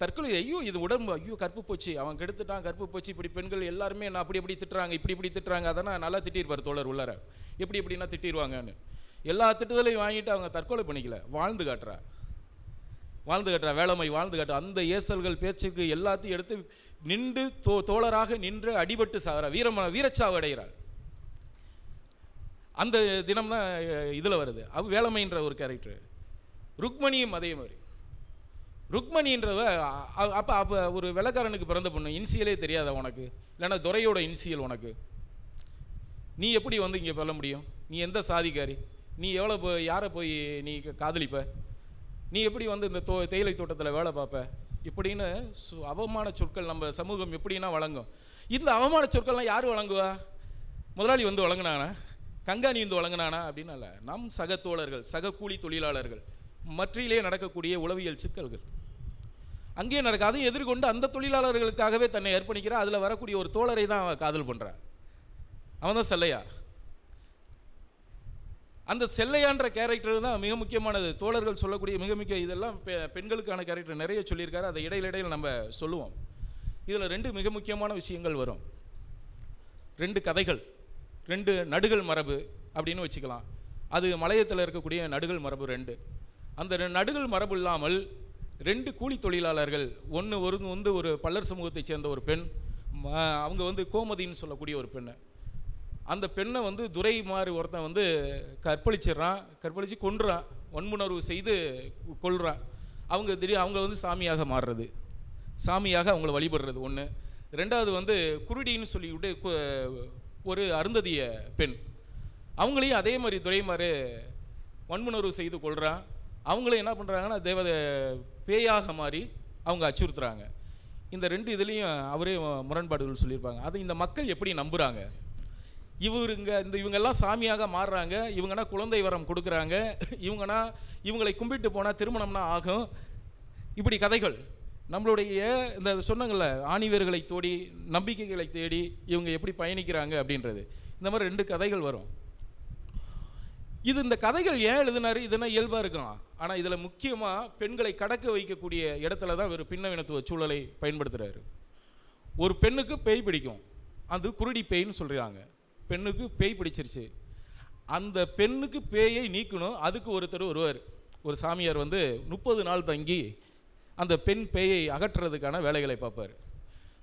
S2: தற்கொலை ஐயோ இது உடம்பு ஐயோ கற்பு போச்சு அவன் கெடுத்துட்டான் கற்பு போச்சு இப்படி பெண்கள் எல்லாருமே நான் அப்படி இப்படி திட்டுறாங்க இப்படி இப்படி திட்டுறாங்க அதனால் நல்லா திட்டிருப்பார் தோழர் உள்ளார எப்படி எப்படின்னா திட்டிடுவாங்கன்னு எல்லா திட்டுதலையும் வாங்கிட்டு அவங்க தற்கொலை பண்ணிக்கல வாழ்ந்து காட்டுறா வாழ்ந்து காட்டுறா வேளாமை வாழ்ந்து காட்டுறா அந்த ஏசல்கள் பேச்சுக்கு எல்லாத்தையும் எடுத்து நின்று தோ தோழராக நின்று அடிபட்டு சாகிறார் வீரமான வீரச்சாவு அடைகிறாள் அந்த தினம் தான் இதில் வருது அவ வேளமைன்ற ஒரு கேரக்டர் ருக்மணியும் அதே மாதிரி ருக்மணின்றத அப்போ அப்போ ஒரு வெள்ளக்காரனுக்கு பிறந்த பொண்ணு இன்சியலே தெரியாத உனக்கு இல்லைன்னா துறையோட இன்சியல் உனக்கு நீ எப்படி வந்து இங்கே சொல்ல முடியும் நீ எந்த சாதிக்காரி நீ எவ்வளோ போய் யாரை போய் நீ காதலிப்ப நீ எப்படி வந்து இந்த தோ தேயிலை தோட்டத்தில் வேலை பார்ப்ப இப்படின்னு சு அவமான சொற்கள் நம்ம சமூகம் எப்படின்னா வழங்கும் இந்த அவமான சொற்கள்லாம் யார் வழங்குவா முதலாளி வந்து வழங்கினானா கங்காணி இந்து வழங்கினானா அப்படின்னு அல்ல நம் சக தோழர்கள் சக கூலி தொழிலாளர்கள் மற்றிலே நடக்கக்கூடிய உளவியல் சிக்கல்கள் அங்கேயே நடக்கும் அதை எதிர்கொண்டு அந்த தொழிலாளர்களுக்காகவே தன்னை அர்ப்பணிக்கிறா அதில் வரக்கூடிய ஒரு தோழரை தான் அவன் காதல் பண்ணுறான் அவன் தான் செல்லையா அந்த செல்லையான்ற கேரக்டர் தான் மிக முக்கியமானது தோழர்கள் சொல்லக்கூடிய மிக மிக இதெல்லாம் பெண்களுக்கான கேரக்டர் நிறைய சொல்லியிருக்காரு அதை இடையில இடையில் நம்ம சொல்லுவோம் இதில் ரெண்டு மிக முக்கியமான விஷயங்கள் வரும் ரெண்டு கதைகள் ரெண்டு நடுகள் மரபு அப்படின்னு வச்சுக்கலாம் அது மலையத்தில் இருக்கக்கூடிய நடுகள் மரபு ரெண்டு அந்த நடுகள் மரபு இல்லாமல் ரெண்டு கூலி தொழிலாளர்கள் ஒன்று ஒரு வந்து ஒரு பல்லர் சமூகத்தைச் சேர்ந்த ஒரு பெண் அவங்க வந்து கோமதின்னு சொல்லக்கூடிய ஒரு பெண்ணு அந்த பெண்ணை வந்து துரை மாதிரி ஒருத்தன் வந்து கற்பழிச்சிடுறான் கற்பழித்து கொன்றான் வன்முணர்வு செய்து கொள்கிறான் அவங்க திடீர் அவங்க வந்து சாமியாக மாறுறது சாமியாக அவங்கள வழிபடுறது ஒன்று ரெண்டாவது வந்து குருடின்னு சொல்லிவிட்டு ஒரு அருந்ததிய பெண் அவங்களையும் அதே மாதிரி துறைமாறு வன்முணர்வு செய்து கொள்கிறான் அவங்களும் என்ன பண்ணுறாங்கன்னா தேவதை பேயாக மாறி அவங்க அச்சுறுத்துறாங்க இந்த ரெண்டு இதுலேயும் அவரே முரண்பாடுகள் சொல்லியிருப்பாங்க அதை இந்த மக்கள் எப்படி நம்புகிறாங்க இவருங்க இந்த இவங்கெல்லாம் சாமியாக மாறுறாங்க இவங்கன்னா குழந்தை வரம் கொடுக்குறாங்க இவங்கன்னா இவங்களை கும்பிட்டு போனால் திருமணம்னா ஆகும் இப்படி கதைகள் நம்மளுடைய இந்த சொன்னங்கள்ல ஆணிவர்களை தோடி நம்பிக்கைகளை தேடி இவங்க எப்படி பயணிக்கிறாங்க அப்படின்றது இந்த மாதிரி ரெண்டு கதைகள் வரும் இது இந்த கதைகள் ஏன் எழுதினார் இதெல்லாம் இயல்பாக இருக்கலாம் ஆனால் இதில் முக்கியமாக பெண்களை கடக்க வைக்கக்கூடிய இடத்துல தான் ஒரு பின்னவினத்துவ சூழலை பயன்படுத்துகிறாரு ஒரு பெண்ணுக்கு பேய் பிடிக்கும் அது குருடி பேய்ன்னு சொல்கிறாங்க பெண்ணுக்கு பேய் பிடிச்சிருச்சு அந்த பெண்ணுக்கு பேயை நீக்கணும் அதுக்கு ஒருத்தர் வருவார் ஒரு சாமியார் வந்து முப்பது நாள் தங்கி அந்த பெண் பேயை அகற்றுறதுக்கான வேலைகளை பார்ப்பார்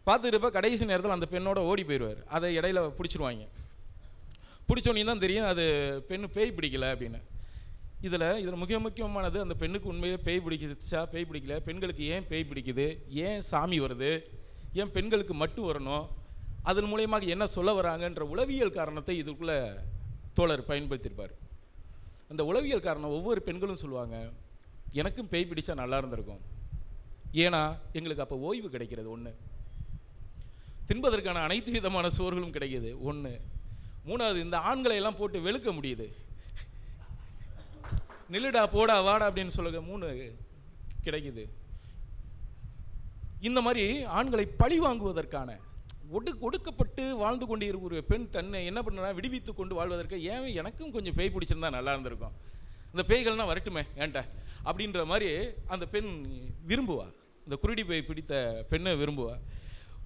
S2: பார்த்துருப்ப கடைசி நேரத்தில் அந்த பெண்ணோட ஓடி போயிடுவார் அதை இடையில பிடிச்சிருவாங்க பிடிச்சோன்னே தான் தெரியும் அது பெண்ணு பேய் பிடிக்கல அப்படின்னு இதில் இதில் மிக முக்கியமானது அந்த பெண்ணுக்கு உண்மையிலே பேய் பிடிக்கிச்சா பேய் பிடிக்கல பெண்களுக்கு ஏன் பேய் பிடிக்குது ஏன் சாமி வருது ஏன் பெண்களுக்கு மட்டும் வரணும் அதன் மூலயமாக என்ன சொல்ல வராங்கன்ற உளவியல் காரணத்தை இதுக்குள்ளே தோழர் பயன்படுத்தியிருப்பார் அந்த உளவியல் காரணம் ஒவ்வொரு பெண்களும் சொல்லுவாங்க எனக்கும் பேய் பிடிச்சா நல்லா இருந்திருக்கும் ஏன்னா எங்களுக்கு அப்போ ஓய்வு கிடைக்கிறது ஒன்று தின்பதற்கான அனைத்து விதமான சோர்களும் கிடைக்கிது ஒன்று மூணாவது இந்த ஆண்களை எல்லாம் போட்டு வெளுக்க முடியுது நில்லுடா போடா வாடா அப்படின்னு சொல்ல மூணு கிடைக்குது இந்த மாதிரி ஆண்களை பழி வாங்குவதற்கான ஒடு ஒடுக்கப்பட்டு வாழ்ந்து கொண்டு ஒரு பெண் தன்னை என்ன பண்ணா விடுவித்து கொண்டு வாழ்வதற்கு ஏன் எனக்கும் கொஞ்சம் பேய் பிடிச்சிருந்தா நல்லா இருந்திருக்கும் இந்த பேய்கள்னால் வரட்டுமே ஏன்ட்ட அப்படின்ற மாதிரி அந்த பெண் விரும்புவா இந்த குருடி போய் பிடித்த பெண்ணை விரும்புவாள்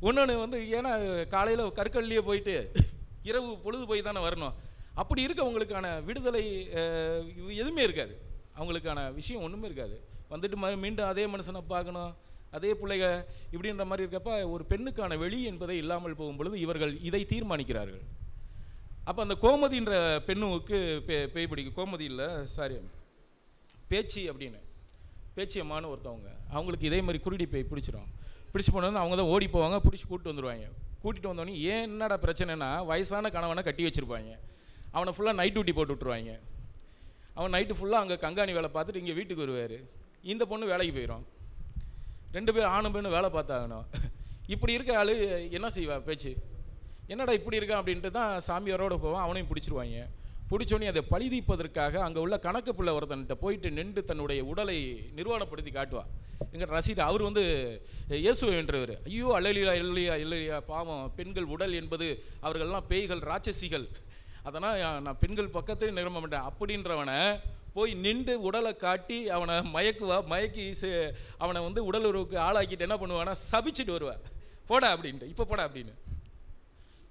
S2: இன்னொன்று வந்து ஏன்னா காலையில் கற்கள்லேயே போயிட்டு இரவு பொழுது போய் தானே வரணும் அப்படி இருக்கவங்களுக்கான விடுதலை எதுவுமே இருக்காது அவங்களுக்கான விஷயம் ஒன்றுமே இருக்காது வந்துட்டு மறு மீண்டும் அதே மனுஷனை பார்க்கணும் அதே பிள்ளைக இப்படின்ற மாதிரி இருக்கப்ப ஒரு பெண்ணுக்கான வெளி என்பதை இல்லாமல் போகும் பொழுது இவர்கள் இதை தீர்மானிக்கிறார்கள் அப்போ அந்த கோமதின்ற பெண்ணுக்கு பே பேய் பிடிக்கும் கோமதி இல்லை சாரி பேச்சு அப்படின்னு பேச்சியம்மான்னு ஒருத்தவங்க அவங்களுக்கு இதே மாதிரி குருடி போய் பிடிச்சிடும் பிடிச்சி போனது அவங்க தான் ஓடி போவாங்க பிடிச்சி கூப்பிட்டு வந்துடுவாங்க கூட்டிகிட்டு வந்தோடனே ஏன் என்னடா பிரச்சனைனா வயசான கணவனை கட்டி வச்சுருப்பாங்க அவனை ஃபுல்லாக நைட் டியூட்டி போட்டு விட்ருவாங்க அவன் நைட்டு ஃபுல்லாக அங்கே கங்காணி வேலை பார்த்துட்டு இங்கே வீட்டுக்கு வருவார் இந்த பொண்ணு வேலைக்கு போயிடும் ரெண்டு பேர் ஆணும் பெண்ணும் வேலை பார்த்தாகணும் இப்படி இருக்க ஆள் என்ன செய்வா பேச்சு என்னடா இப்படி இருக்கான் அப்படின்ட்டு தான் சாமியாரோடு போவான் அவனையும் பிடிச்சிருவாங்க பிடிச்சோன்னே அதை பழிதிப்பதற்காக அங்கே உள்ள கணக்கு பிள்ளை ஒருத்தன்ட்ட போயிட்டு நின்று தன்னுடைய உடலை நிர்வாணப்படுத்தி காட்டுவார் எங்கிட்ட ரசிகர் அவர் வந்து இயேசு என்றவர் ஐயோ அழலியா இல்லையா இல்லையா பாவம் பெண்கள் உடல் என்பது அவர்கள்லாம் பேய்கள் ராட்சசிகள் அதனால் நான் பெண்கள் பக்கத்தில் நிரம்ப மாட்டேன் அப்படின்றவனை போய் நின்று உடலை காட்டி அவனை மயக்குவா மயக்கி அவனை வந்து உடலுறவுக்கு ஆளாக்கிட்டு என்ன பண்ணுவான்னா சபிச்சுட்டு வருவா போடா அப்படின்ட்டு இப்போ போடா அப்படின்னு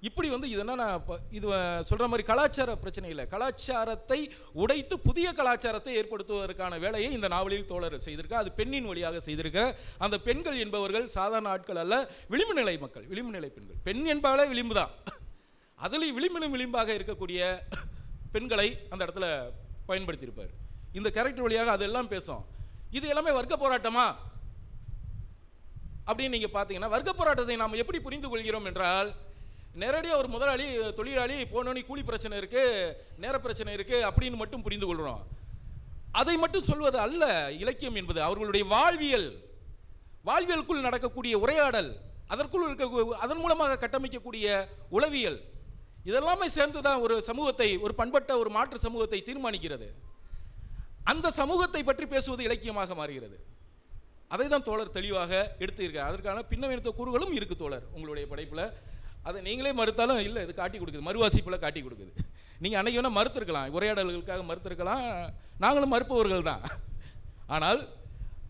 S2: இப்படி வந்து இதெல்லாம் நான் இது சொல்கிற மாதிரி கலாச்சார பிரச்சனை இல்லை கலாச்சாரத்தை உடைத்து புதிய கலாச்சாரத்தை ஏற்படுத்துவதற்கான வேலையை இந்த நாவலில் தோழர் செய்திருக்க அது பெண்ணின் வழியாக செய்திருக்க அந்த பெண்கள் என்பவர்கள் சாதாரண ஆட்கள் அல்ல விளிம்பு நிலை மக்கள் விளிம்பு நிலை பெண்கள் பெண் என்பாலே விளிம்பு தான் அதில் விளிம்பினும் விளிம்பாக இருக்கக்கூடிய பெண்களை அந்த இடத்துல பயன்படுத்தியிருப்பார் இந்த கேரக்டர் வழியாக அதெல்லாம் பேசும் இது எல்லாமே வர்க்க போராட்டமா அப்படின்னு நீங்கள் பார்த்தீங்கன்னா வர்க்க போராட்டத்தை நாம் எப்படி புரிந்து கொள்கிறோம் என்றால் நேரடியாக ஒரு முதலாளி தொழிலாளி போனோடனே கூலி பிரச்சனை இருக்குது நேர பிரச்சனை இருக்குது அப்படின்னு மட்டும் புரிந்து கொள்கிறோம் அதை மட்டும் சொல்வது அல்ல இலக்கியம் என்பது அவர்களுடைய வாழ்வியல் வாழ்வியலுக்குள் நடக்கக்கூடிய உரையாடல் அதற்குள் இருக்க அதன் மூலமாக கட்டமைக்கக்கூடிய உளவியல் இதெல்லாமே சேர்ந்து தான் ஒரு சமூகத்தை ஒரு பண்பட்ட ஒரு மாற்று சமூகத்தை தீர்மானிக்கிறது அந்த சமூகத்தை பற்றி பேசுவது இலக்கியமாக மாறுகிறது அதை தான் தோழர் தெளிவாக எடுத்திருக்கார் அதற்கான பின்னவீனத்த கூறுகளும் இருக்குது தோழர் உங்களுடைய படைப்பில் அதை நீங்களே மறுத்தாலும் இல்லை இது காட்டி கொடுக்குது மறுவாசிப்பில் காட்டி கொடுக்குது நீங்கள் அன்றைக்கி வேணால் மறுத்துருக்கலாம் உரையாடல்களுக்காக மறுத்துருக்கலாம் நாங்களும் மறுப்பவர்கள் தான் ஆனால்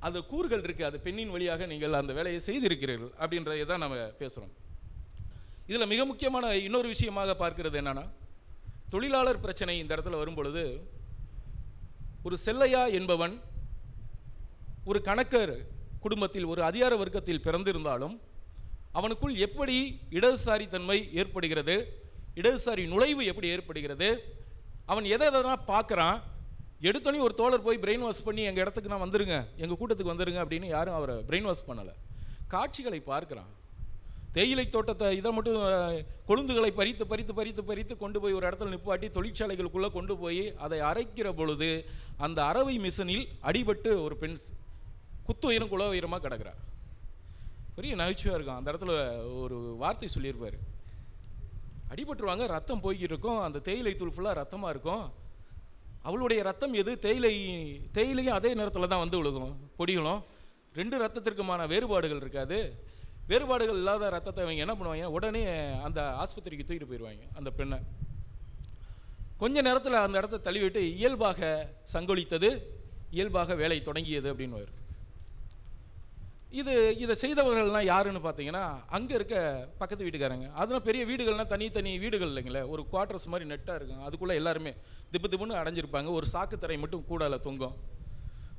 S2: அந்த கூறுகள் இருக்குது அது பெண்ணின் வழியாக நீங்கள் அந்த வேலையை செய்திருக்கிறீர்கள் அப்படின்றதை தான் நம்ம பேசுகிறோம் இதில் மிக முக்கியமான இன்னொரு விஷயமாக பார்க்கிறது என்னென்னா தொழிலாளர் பிரச்சனை இந்த இடத்துல வரும்பொழுது ஒரு செல்லையா என்பவன் ஒரு கணக்கர் குடும்பத்தில் ஒரு அதிகார வர்க்கத்தில் பிறந்திருந்தாலும் அவனுக்குள் எப்படி இடதுசாரி தன்மை ஏற்படுகிறது இடதுசாரி நுழைவு எப்படி ஏற்படுகிறது அவன் எதை எதனா பார்க்குறான் எடுத்தோடனே ஒரு தோழர் போய் பிரெயின் வாஷ் பண்ணி எங்கள் இடத்துக்கு நான் வந்துருங்க எங்கள் கூட்டத்துக்கு வந்துருங்க அப்படின்னு யாரும் அவரை பிரெயின் வாஷ் பண்ணலை காட்சிகளை பார்க்குறான் தேயிலை தோட்டத்தை இதை மட்டும் கொழுந்துகளை பறித்து பறித்து பறித்து பறித்து கொண்டு போய் ஒரு இடத்துல நிப்பாட்டி தொழிற்சாலைகளுக்குள்ளே கொண்டு போய் அதை அரைக்கிற பொழுது அந்த அரவை மிஷினில் அடிபட்டு ஒரு பெண் குத்து குல உயிரமாக கிடக்கிறார் பெரிய நகைச்சுவாக இருக்கும் அந்த இடத்துல ஒரு வார்த்தை சொல்லியிருப்பார் அடிபட்டுருவாங்க ரத்தம் போய்கிட்டு இருக்கும் அந்த தேயிலை தூள் ஃபுல்லாக ரத்தமாக இருக்கும் அவளுடைய ரத்தம் எது தேயிலை தேயிலையும் அதே நேரத்தில் தான் வந்து விழுகும் பொடிகளும் ரெண்டு ரத்தத்திற்குமான வேறுபாடுகள் இருக்காது வேறுபாடுகள் இல்லாத ரத்தத்தை அவங்க என்ன பண்ணுவாங்க உடனே அந்த ஆஸ்பத்திரிக்கு தூக்கிட்டு போயிடுவாங்க அந்த பெண்ணை கொஞ்ச நேரத்தில் அந்த இடத்த தள்ளிவிட்டு இயல்பாக சங்கொலித்தது இயல்பாக வேலை தொடங்கியது அப்படின்னு இது இதை செய்தவர்கள்லாம் யாருன்னு பார்த்தீங்கன்னா அங்கே இருக்க பக்கத்து வீட்டுக்காரங்க அதெல்லாம் பெரிய வீடுகள்லாம் தனித்தனி வீடுகள் இல்லைங்களே ஒரு குவார்ட்டர்ஸ் மாதிரி நெட்டாக இருக்கும் அதுக்குள்ளே எல்லாருமே திப்பு திப்புன்னு அடைஞ்சிருப்பாங்க ஒரு சாக்கு தரை மட்டும் கூடால தொங்கும்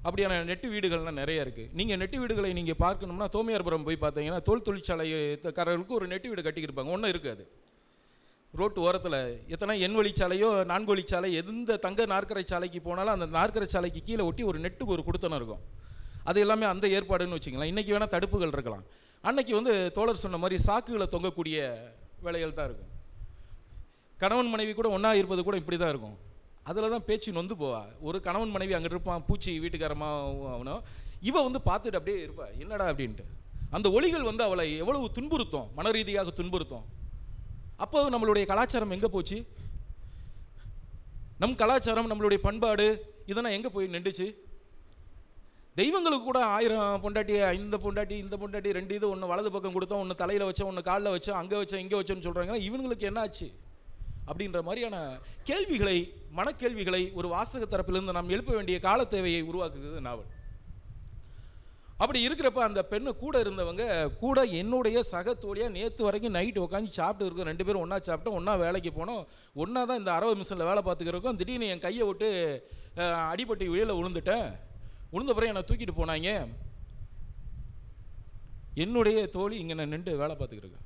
S2: அப்படியான நெட்டு வீடுகள்லாம் நிறைய இருக்குது நீங்கள் நெட்டு வீடுகளை நீங்கள் பார்க்கணும்னா தோமையார்புரம் போய் பார்த்தீங்கன்னா தோல் தொழிற்சாலைக்காரர்களுக்கு ஒரு நெட்டு வீடு கட்டிக்கிருப்பாங்க ஒன்றும் இருக்காது ரோட்டு ஓரத்தில் எத்தனை எண் வழிச்சாலையோ நான்கு வழிச்சாலை எந்த தங்க நாற்கரை சாலைக்கு போனாலும் அந்த நாற்கரை சாலைக்கு கீழே ஒட்டி ஒரு நெட்டுக்கு ஒரு கொடுத்தனம் இருக்கும் அது எல்லாமே அந்த ஏற்பாடுன்னு வச்சுக்கலாம் இன்றைக்கி வேணால் தடுப்புகள் இருக்கலாம் அன்னைக்கு வந்து தோழர் சொன்ன மாதிரி சாக்குகளை தொங்கக்கூடிய வேலைகள் தான் இருக்கும் கணவன் மனைவி கூட ஒன்றா இருப்பது கூட இப்படி தான் இருக்கும் அதில் தான் பேச்சு நொந்து போவா ஒரு கணவன் மனைவி அங்கே இருப்பான் பூச்சி வீட்டுக்காரமாக அவனோ இவ வந்து பார்த்துட்டு அப்படியே இருப்பா என்னடா அப்படின்ட்டு அந்த ஒளிகள் வந்து அவளை எவ்வளவு துன்புறுத்தும் மன ரீதியாக துன்புறுத்தும் அப்போ நம்மளுடைய கலாச்சாரம் எங்கே போச்சு நம் கலாச்சாரம் நம்மளுடைய பண்பாடு இதெல்லாம் எங்கே போய் நின்றுச்சு தெய்வங்களுக்கு கூட ஆயிரம் பொண்டாட்டி இந்த பொண்டாட்டி இந்த பொண்டாட்டி ரெண்டு இது ஒன்று வலது பக்கம் கொடுத்தோம் ஒன்று தலையில் வச்சோம் ஒன்று காலில் வச்சோம் அங்கே வச்சோம் இங்கே வச்சோன்னு சொல்கிறாங்க இவங்களுக்கு என்னாச்சு அப்படின்ற மாதிரியான கேள்விகளை மனக்கேள்விகளை ஒரு வாசக தரப்பிலிருந்து நாம் எழுப்ப வேண்டிய கால தேவையை உருவாக்குகிறது நாவல் அப்படி இருக்கிறப்ப அந்த பெண்ணு கூட இருந்தவங்க கூட என்னுடைய சக தோழியாக நேற்று வரைக்கும் நைட்டு உட்காந்து சாப்பிட்டு இருக்கோம் ரெண்டு பேரும் ஒன்றா சாப்பிட்டோம் ஒன்றா வேலைக்கு போனோம் ஒன்றா தான் இந்த அரவை மிஷினில் வேலை பார்த்துக்கிறோம் திடீர்னு என் கையை விட்டு அடிபட்டு விழியில் விழுந்துட்டேன் உளுந்த பிறகு என்னை தூக்கிட்டு போனாங்க என்னுடைய தோழி இங்கே நான் நின்று வேலை பார்த்துக்கிருக்கு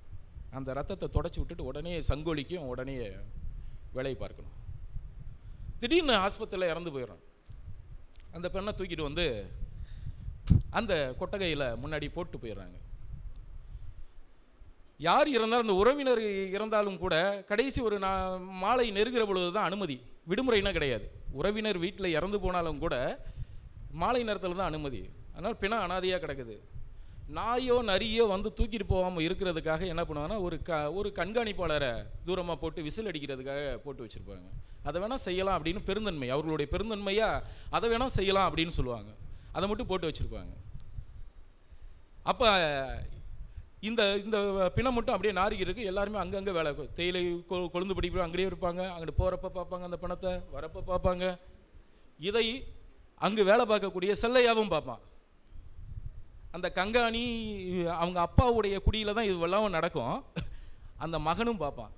S2: அந்த ரத்தத்தை தொடச்சி விட்டுட்டு உடனே சங்கோலிக்கும் உடனே வேலையை பார்க்கணும் திடீர்னு ஆஸ்பத்திரியில் இறந்து போயிடும் அந்த பெண்ணை தூக்கிட்டு வந்து அந்த கொட்டகையில் முன்னாடி போட்டு போயிடுறாங்க யார் இருந்தாலும் அந்த உறவினர் இருந்தாலும் கூட கடைசி ஒரு நா மாலை நெருகிற பொழுது தான் அனுமதி விடுமுறைனா கிடையாது உறவினர் வீட்டில் இறந்து போனாலும் கூட மாலை நேரத்தில் தான் அனுமதி அதனால் பிணம் அனாதையாக கிடக்குது நாயோ நரியோ வந்து தூக்கிட்டு போகாமல் இருக்கிறதுக்காக என்ன பண்ணுவாங்கன்னா ஒரு க ஒரு கண்காணிப்பாளரை தூரமாக போட்டு விசில் அடிக்கிறதுக்காக போட்டு வச்சுருப்பாங்க அதை வேணால் செய்யலாம் அப்படின்னு பெருந்தன்மை அவர்களுடைய பெருந்தன்மையாக அதை வேணால் செய்யலாம் அப்படின்னு சொல்லுவாங்க அதை மட்டும் போட்டு வச்சுருப்பாங்க அப்போ இந்த இந்த பிணம் மட்டும் அப்படியே நாரிக்கி இருக்குது எல்லாருமே அங்கங்கே வேலை தேயிலை கொ கொழுந்து பிடிப்போம் அங்கேயே இருப்பாங்க அங்கிட்டு போகிறப்ப பார்ப்பாங்க அந்த பிணத்தை வரப்போ பார்ப்பாங்க இதை அங்கு வேலை பார்க்கக்கூடிய செல்லையாவும் பார்ப்பான் அந்த கங்காணி அவங்க அப்பாவுடைய குடியில் தான் இதுவெல்லாம் நடக்கும் அந்த மகனும் பார்ப்பான்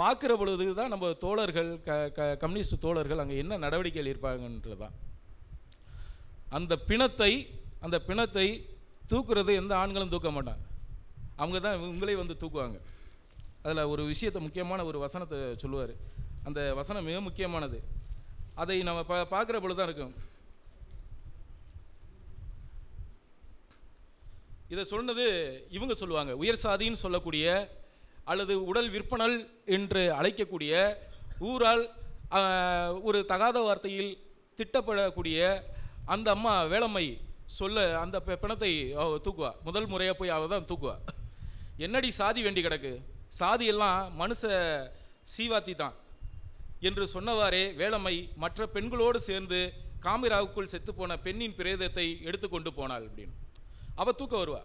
S2: பார்க்குற பொழுது தான் நம்ம தோழர்கள் க க கம்யூனிஸ்ட் தோழர்கள் அங்கே என்ன நடவடிக்கைகள் இருப்பாங்கன்றது தான் அந்த பிணத்தை அந்த பிணத்தை தூக்குறது எந்த ஆண்களும் தூக்க மாட்டாங்க அவங்க தான் இவங்களே வந்து தூக்குவாங்க அதில் ஒரு விஷயத்தை முக்கியமான ஒரு வசனத்தை சொல்லுவார் அந்த வசனம் மிக முக்கியமானது அதை நம்ம ப பார்க்குற பொழுது தான் இருக்கும் இதை சொன்னது இவங்க சொல்லுவாங்க உயர் சாதின்னு சொல்லக்கூடிய அல்லது உடல் விற்பனல் என்று அழைக்கக்கூடிய ஊரால் ஒரு தகாத வார்த்தையில் திட்டப்படக்கூடிய அந்த அம்மா வேளம்மை சொல்ல அந்த பிணத்தை தூக்குவா முதல் முறையாக போய் அவள் தான் தூக்குவா என்னடி சாதி வேண்டி கிடக்கு சாதியெல்லாம் மனுஷ சீவாத்தி தான் என்று சொன்னவாறே வேளம்மை மற்ற பெண்களோடு சேர்ந்து காமிராவுக்குள் செத்துப்போன பெண்ணின் பிரேதத்தை எடுத்துக்கொண்டு போனாள் அப்படின்னு அவள் தூக்க வருவா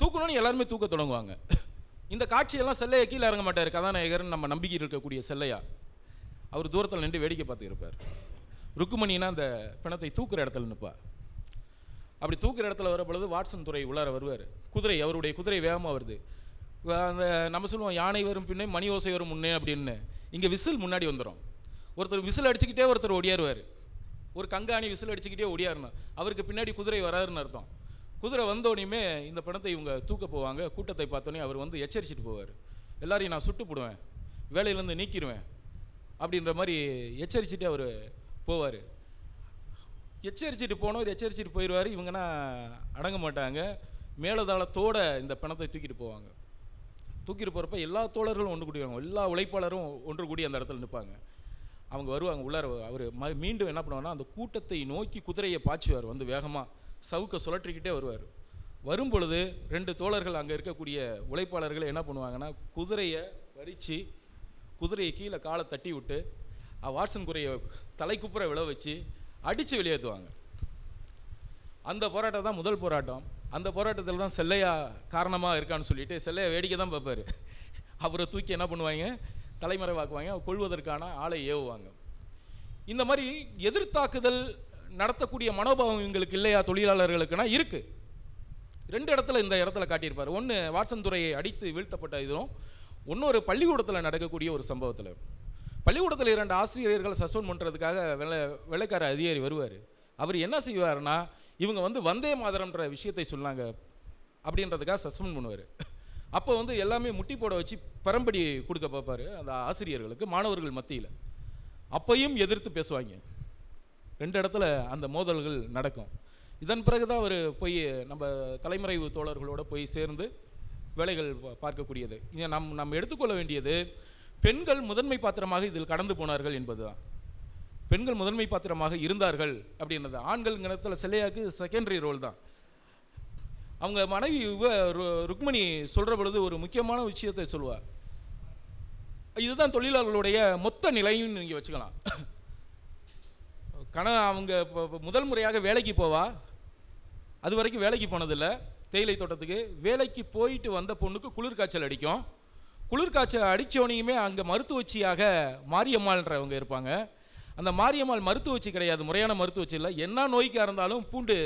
S2: தூக்கணும்னு எல்லாருமே தூக்க தொடங்குவாங்க இந்த காட்சியெல்லாம் செல்லையை கீழே இறங்க மாட்டார் கதாநாயகர்னு நம்ம நம்பிக்கை இருக்கக்கூடிய செல்லையா அவர் தூரத்தில் நின்று வேடிக்கை பார்த்து இருப்பார் ருக்குமணினா அந்த பிணத்தை தூக்குற இடத்துல நிற்பார் அப்படி தூக்குற இடத்துல வர பொழுது வாட்சன் துறை உள்ளார வருவார் குதிரை அவருடைய குதிரை வேகமாக வருது அந்த நம்ம சொல்லுவோம் யானை வரும் பின்னே மணி ஓசை வரும் முன்னே அப்படின்னு இங்கே விசில் முன்னாடி வந்துடும் ஒருத்தர் விசில் அடிச்சுக்கிட்டே ஒருத்தர் ஓடியாருவார் ஒரு கங்காணி விசில் அடிச்சுக்கிட்டே ஒடியாருனா அவருக்கு பின்னாடி குதிரை வராருன்னு அர்த்தம் குதிரை வந்தோடனையுமே இந்த பணத்தை இவங்க தூக்க போவாங்க கூட்டத்தை பார்த்தோன்னே அவர் வந்து எச்சரிச்சிட்டு போவார் எல்லாரையும் நான் சுட்டு போடுவேன் வேலையிலேருந்து நீக்கிடுவேன் அப்படின்ற மாதிரி எச்சரிச்சுட்டு அவர் போவார் எச்சரிச்சுட்டு போனவர் எச்சரிச்சுட்டு போயிடுவார் இவங்கன்னா அடங்க மாட்டாங்க மேலதாளத்தோடு இந்த பணத்தை தூக்கிட்டு போவாங்க தூக்கிட்டு போகிறப்ப எல்லா தோழர்களும் ஒன்று கூடிவாங்க எல்லா உழைப்பாளரும் ஒன்று கூடி அந்த இடத்துல நிற்பாங்க அவங்க வருவாங்க உள்ளார அவர் ம மீண்டும் என்ன பண்ணுவாங்கன்னா அந்த கூட்டத்தை நோக்கி குதிரையை பாய்ச்சுவார் வந்து வேகமாக சவுக்கை சுழற்றிக்கிட்டே வருவார் வரும்பொழுது ரெண்டு தோழர்கள் அங்கே இருக்கக்கூடிய உழைப்பாளர்கள் என்ன பண்ணுவாங்கன்னா குதிரையை வரித்து குதிரையை கீழே காலை தட்டி விட்டு வாட்ஸன் குறையை தலைக்குப்புற விழ வச்சு அடித்து வெளியேற்றுவாங்க அந்த போராட்டம் தான் முதல் போராட்டம் அந்த போராட்டத்தில் தான் செல்லையா காரணமாக இருக்கான்னு சொல்லிட்டு செல்லையா வேடிக்கை தான் பார்ப்பார் அவரை தூக்கி என்ன பண்ணுவாங்க தலைமறைவாக்குவாங்க கொள்வதற்கான ஆளை ஏவுவாங்க இந்த மாதிரி எதிர்த்தாக்குதல் நடத்தக்கூடிய மனோபாவம் இவங்களுக்கு இல்லையா தொழிலாளர்களுக்குனால் இருக்குது ரெண்டு இடத்துல இந்த இடத்துல காட்டியிருப்பார் ஒன்று வாட்சன் துறையை அடித்து வீழ்த்தப்பட்ட இதுவும் இன்னொரு பள்ளிக்கூடத்தில் நடக்கக்கூடிய ஒரு சம்பவத்தில் பள்ளிக்கூடத்தில் இரண்டு ஆசிரியர்களை சஸ்பெண்ட் பண்ணுறதுக்காக வெள்ளை வெள்ளைக்கார அதிகாரி வருவார் அவர் என்ன செய்வார்னா இவங்க வந்து வந்தே மாதரம்ன்ற விஷயத்தை சொன்னாங்க அப்படின்றதுக்காக சஸ்பெண்ட் பண்ணுவார் அப்போ வந்து எல்லாமே முட்டி போட வச்சு பரம்படி கொடுக்க பார்ப்பார் அந்த ஆசிரியர்களுக்கு மாணவர்கள் மத்தியில் அப்பையும் எதிர்த்து பேசுவாங்க ரெண்டு இடத்துல அந்த மோதல்கள் நடக்கும் இதன் பிறகு தான் அவர் போய் நம்ம தலைமுறை தோழர்களோடு போய் சேர்ந்து வேலைகள் பார்க்கக்கூடியது இதை நம் நம்ம எடுத்துக்கொள்ள வேண்டியது பெண்கள் முதன்மை பாத்திரமாக இதில் கடந்து போனார்கள் என்பது தான் பெண்கள் முதன்மை பாத்திரமாக இருந்தார்கள் அப்படின்றது ஆண்கள் இனத்தில் சிலையாக்கு செகண்டரி ரோல் தான் அவங்க மனைவி ருக்மணி சொல்கிற பொழுது ஒரு முக்கியமான விஷயத்தை சொல்லுவார் இதுதான் தொழிலாளர்களுடைய மொத்த நிலையும் நீங்கள் வச்சுக்கலாம் கண அவங்க முதல் முறையாக வேலைக்கு போவா அது வரைக்கும் வேலைக்கு போனதில்லை தேயிலை தோட்டத்துக்கு வேலைக்கு போயிட்டு வந்த பொண்ணுக்கு குளிர் காய்ச்சல் அடிக்கும் குளிர் காய்ச்சல் அடித்தோனையுமே அங்கே மருத்துவச்சியாக மாரியம்மாள்ன்றவங்க இருப்பாங்க அந்த மாரியம்மாள் மருத்துவ வச்சு கிடையாது முறையான வச்சு இல்லை என்ன நோய்க்காக இருந்தாலும் பூண்டு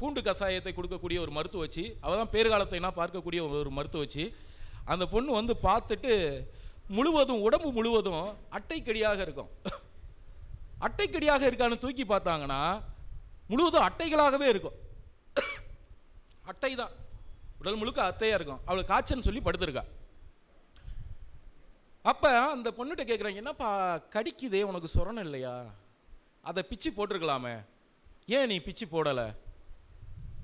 S2: பூண்டு கஷாயத்தை கொடுக்கக்கூடிய ஒரு மருத்துவ வச்சு அவள் தான் பேர்காலத்தைனா பார்க்கக்கூடிய ஒரு வச்சு அந்த பொண்ணு வந்து பார்த்துட்டு முழுவதும் உடம்பு முழுவதும் அட்டைக்கடியாக இருக்கும் அட்டைக்கடியாக இருக்கான்னு தூக்கி பார்த்தாங்கன்னா முழுவதும் அட்டைகளாகவே இருக்கும் அட்டை தான் உடல் முழுக்க அத்தையாக இருக்கும் அவளுக்கு காய்ச்சல் சொல்லி படுத்துருக்காள் அப்போ அந்த பொண்ணுகிட்ட கேட்குறாங்க என்னப்பா கடிக்குதே உனக்கு சொரணம் இல்லையா அதை பிச்சு போட்டிருக்கலாமே ஏன் நீ பிச்சு போடலை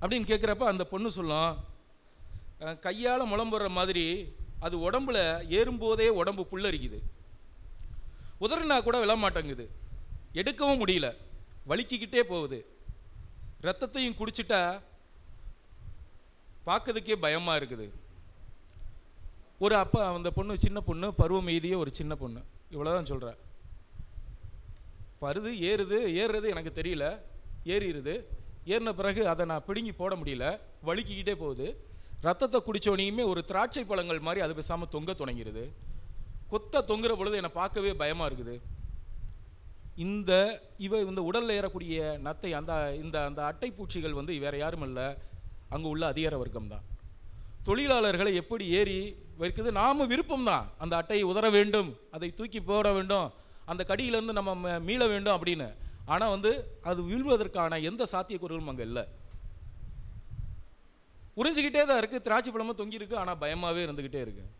S2: அப்படின்னு கேட்குறப்ப அந்த பொண்ணு சொல்லும் கையால் முளம்புற மாதிரி அது உடம்புல ஏறும்போதே உடம்பு புல்லரிக்குது உதறினா கூட விழ மாட்டேங்குது எடுக்கவும் முடியல வலிக்கிக்கிட்டே போகுது ரத்தத்தையும் குடிச்சிட்டா பார்க்கறதுக்கே பயமாக இருக்குது ஒரு அப்போ அந்த பொண்ணு சின்ன பொண்ணு பருவம் எய்திய ஒரு சின்ன பொண்ணு இவ்வளோதான் சொல்கிறேன் பருது ஏறுது ஏறுறது எனக்கு தெரியல ஏறிடுது ஏறின பிறகு அதை நான் பிடுங்கி போட முடியல வழுக்கிக்கிட்டே போகுது ரத்தத்தை குடித்தோனையுமே ஒரு திராட்சை பழங்கள் மாதிரி அது பேசாமல் தொங்க தொடங்கிடுது கொத்த தொங்குற பொழுது என்னை பார்க்கவே பயமாக இருக்குது இந்த இவ இந்த உடலில் ஏறக்கூடிய நத்தை அந்த இந்த அந்த அட்டைப்பூச்சிகள் வந்து வேறு யாரும் இல்லை அங்கே உள்ள அதிகார வர்க்கம் தான் தொழிலாளர்களை எப்படி ஏறி வைக்குது நாம் தான் அந்த அட்டையை உதற வேண்டும் அதை தூக்கி போட வேண்டும் அந்த கடியிலேருந்து நம்ம மீள வேண்டும் அப்படின்னு ஆனால் வந்து அது வீழ்வதற்கான எந்த சாத்தியக்கூறுகளும் அங்கே இல்லை உறிஞ்சிக்கிட்டே தான் இருக்குது திராட்சை பழமும் தொங்கியிருக்கு ஆனால் பயமாகவே இருந்துக்கிட்டே இருக்குது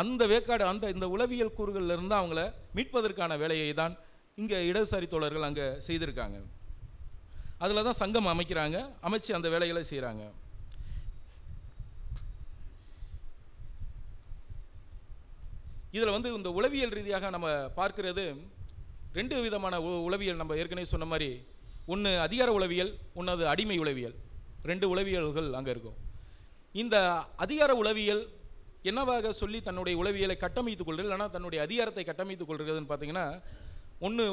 S2: அந்த வேக்காடு அந்த இந்த உளவியல் கூறுகளிலிருந்து அவங்கள மீட்பதற்கான வேலையை தான் இங்கே இடதுசாரி தோழர்கள் அங்கே செய்திருக்காங்க அதில் தான் சங்கம் அமைக்கிறாங்க அமைச்சு அந்த வேலைகளை செய்கிறாங்க இதில் வந்து இந்த உளவியல் ரீதியாக நம்ம பார்க்கிறது ரெண்டு விதமான உளவியல் நம்ம ஏற்கனவே சொன்ன மாதிரி ஒன்று அதிகார உளவியல் ஒன்று அடிமை உளவியல் ரெண்டு உளவியல்கள் அங்கே இருக்கும் இந்த அதிகார உளவியல் என்னவாக சொல்லி தன்னுடைய உளவியலை கட்டமைத்துக் கொள்வது இல்லைனா தன்னுடைய அதிகாரத்தை கட்டமைத்துக் கொள்கிறதுன்னு பார்த்தீங்கன்னா ஒன்று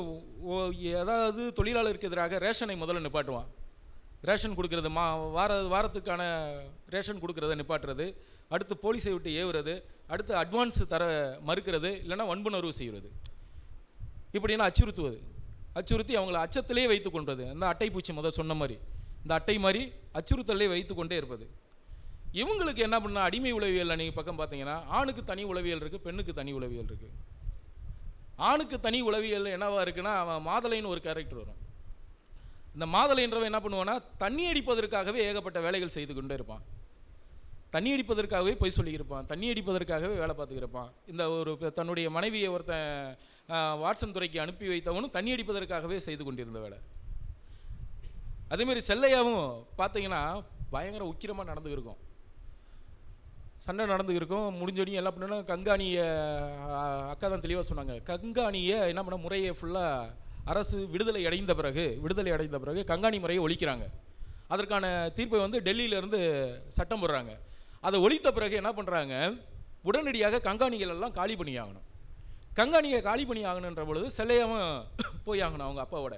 S2: ஏதாவது தொழிலாளருக்கு எதிராக ரேஷனை முதல்ல நிப்பாட்டுவான் ரேஷன் கொடுக்கறது மா வார வாரத்துக்கான ரேஷன் கொடுக்கறத நிப்பாட்டுறது அடுத்து போலீஸை விட்டு ஏவுறது அடுத்து அட்வான்ஸ் தர மறுக்கிறது இல்லைனா வன்புணர்வு செய்கிறது இப்படின்னா அச்சுறுத்துவது அச்சுறுத்தி அவங்கள அச்சத்திலே வைத்து கொண்டது அந்த பூச்சி முதல் சொன்ன மாதிரி இந்த அட்டை மாதிரி அச்சுறுத்தலே வைத்து கொண்டே இருப்பது இவங்களுக்கு என்ன பண்ணால் அடிமை உளவியல் நீங்கள் பக்கம் பார்த்தீங்கன்னா ஆணுக்கு தனி உளவியல் இருக்குது பெண்ணுக்கு தனி உளவியல் இருக்குது ஆணுக்கு தனி உளவியல் என்னவாக இருக்குன்னா அவன் மாதலைன்னு ஒரு கேரக்டர் வரும் இந்த மாதலைன்றவன் என்ன பண்ணுவான்னா தண்ணி அடிப்பதற்காகவே ஏகப்பட்ட வேலைகள் செய்து கொண்டே இருப்பான் தண்ணி அடிப்பதற்காகவே போய் சொல்லியிருப்பான் தண்ணி அடிப்பதற்காகவே வேலை பார்த்துக்கிருப்பான் இந்த ஒரு தன்னுடைய மனைவியை ஒருத்தன் வாட்சன் துறைக்கு அனுப்பி வைத்தவனும் தண்ணி அடிப்பதற்காகவே செய்து கொண்டிருந்த வேலை அதேமாரி செல்லையாவும் பார்த்தீங்கன்னா பயங்கர உக்கிரமாக நடந்து இருக்கும் சண்டை நடந்து இருக்கும் முடிஞ்சோடையும் எல்லாம் பண்ணணும் கங்காணியை அக்கா தான் தெளிவாக சொன்னாங்க கங்காணியை என்ன பண்ண முறையை ஃபுல்லாக அரசு விடுதலை அடைந்த பிறகு விடுதலை அடைந்த பிறகு கங்காணி முறையை ஒழிக்கிறாங்க அதற்கான தீர்ப்பை வந்து டெல்லியிலேருந்து சட்டம் போடுறாங்க அதை ஒழித்த பிறகு என்ன பண்ணுறாங்க உடனடியாக கங்காணிகள் எல்லாம் காலி பண்ணி ஆகணும் கங்காணியை காலி பண்ணி ஆகணுன்ற பொழுது சிலையாகவும் [coughs] போய் ஆகணும் அவங்க அப்பாவோட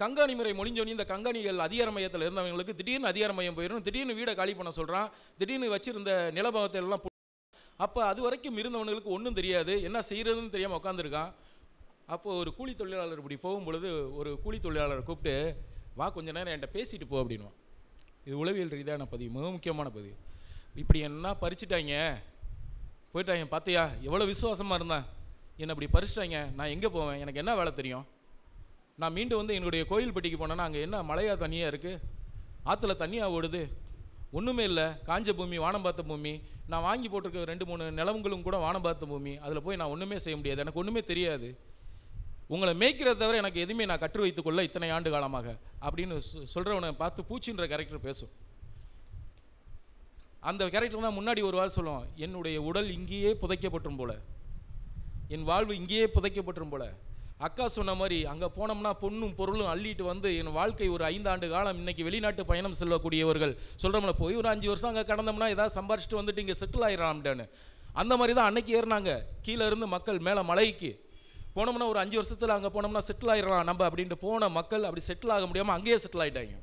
S2: கங்காணி முறை முடிஞ்சோடனே இந்த கங்காணிகள் அதிகார மையத்தில் இருந்தவங்களுக்கு திடீர்னு அதிகார மையம் போயிடும் திடீர்னு வீடை காலி பண்ண சொல்கிறான் திடீர்னு வச்சிருந்த நிலபாகத்தை எல்லாம் அப்போ அது வரைக்கும் இருந்தவனுங்களுக்கு ஒன்றும் தெரியாது என்ன செய்கிறதுன்னு தெரியாமல் உட்காந்துருக்கான் அப்போது ஒரு கூலி தொழிலாளர் இப்படி போகும்பொழுது ஒரு கூலி தொழிலாளரை கூப்பிட்டு வா கொஞ்ச நேரம் என்கிட்ட பேசிட்டு போ அப்படின்வான் இது உளவியல் ரீதியான பதிவு மிக முக்கியமான பதிவு இப்படி என்ன பறிச்சிட்டாங்க போயிட்டாங்க பார்த்தியா எவ்வளோ விசுவாசமாக இருந்தேன் என்னை இப்படி பறிச்சிட்டாங்க நான் எங்கே போவேன் எனக்கு என்ன வேலை தெரியும் நான் மீண்டும் வந்து என்னுடைய கோயில்பட்டிக்கு போனேன்னா அங்கே என்ன மழையாக தண்ணியாக இருக்குது ஆற்றுல தண்ணியாக ஓடுது ஒன்றுமே இல்லை காஞ்ச பூமி வானம் பார்த்த பூமி நான் வாங்கி போட்டிருக்க ரெண்டு மூணு நிலவுங்களும் கூட வானம் பார்த்த பூமி அதில் போய் நான் ஒன்றுமே செய்ய முடியாது எனக்கு ஒன்றுமே தெரியாது உங்களை மேய்க்கிறத தவிர எனக்கு எதுவுமே நான் கற்று வைத்துக்கொள்ள இத்தனை ஆண்டு காலமாக அப்படின்னு சொல்கிறவனை பார்த்து பூச்சின்ற கேரக்டர் பேசும் அந்த கேரக்டர் தான் முன்னாடி ஒரு வாரம் சொல்லுவோம் என்னுடைய உடல் இங்கேயே புதைக்கப்பட்டுரும் போல என் வாழ்வு இங்கேயே புதைக்கப்பட்டிரும் போல அக்கா சொன்ன மாதிரி அங்கே போனோம்னா பொண்ணும் பொருளும் அள்ளிட்டு வந்து என் வாழ்க்கை ஒரு ஐந்தாண்டு காலம் இன்னைக்கு வெளிநாட்டு பயணம் செல்லக்கூடியவர்கள் சொல்கிறோம்ல போய் ஒரு அஞ்சு வருஷம் அங்கே கடந்தோம்னா ஏதாவது சம்பாரிச்சிட்டு வந்துட்டு இங்கே செட்டில் ஆயிடலாம்டான்னு அந்த மாதிரி தான் அன்னைக்கு ஏறினாங்க கீழே இருந்து மக்கள் மேலே மலைக்கு போனோம்னா ஒரு அஞ்சு வருஷத்தில் அங்கே போனோம்னா செட்டில் ஆயிடலாம் நம்ம அப்படின்ட்டு போன மக்கள் அப்படி செட்டில் ஆக முடியாமல் அங்கேயே செட்டில் ஆகிட்டாங்க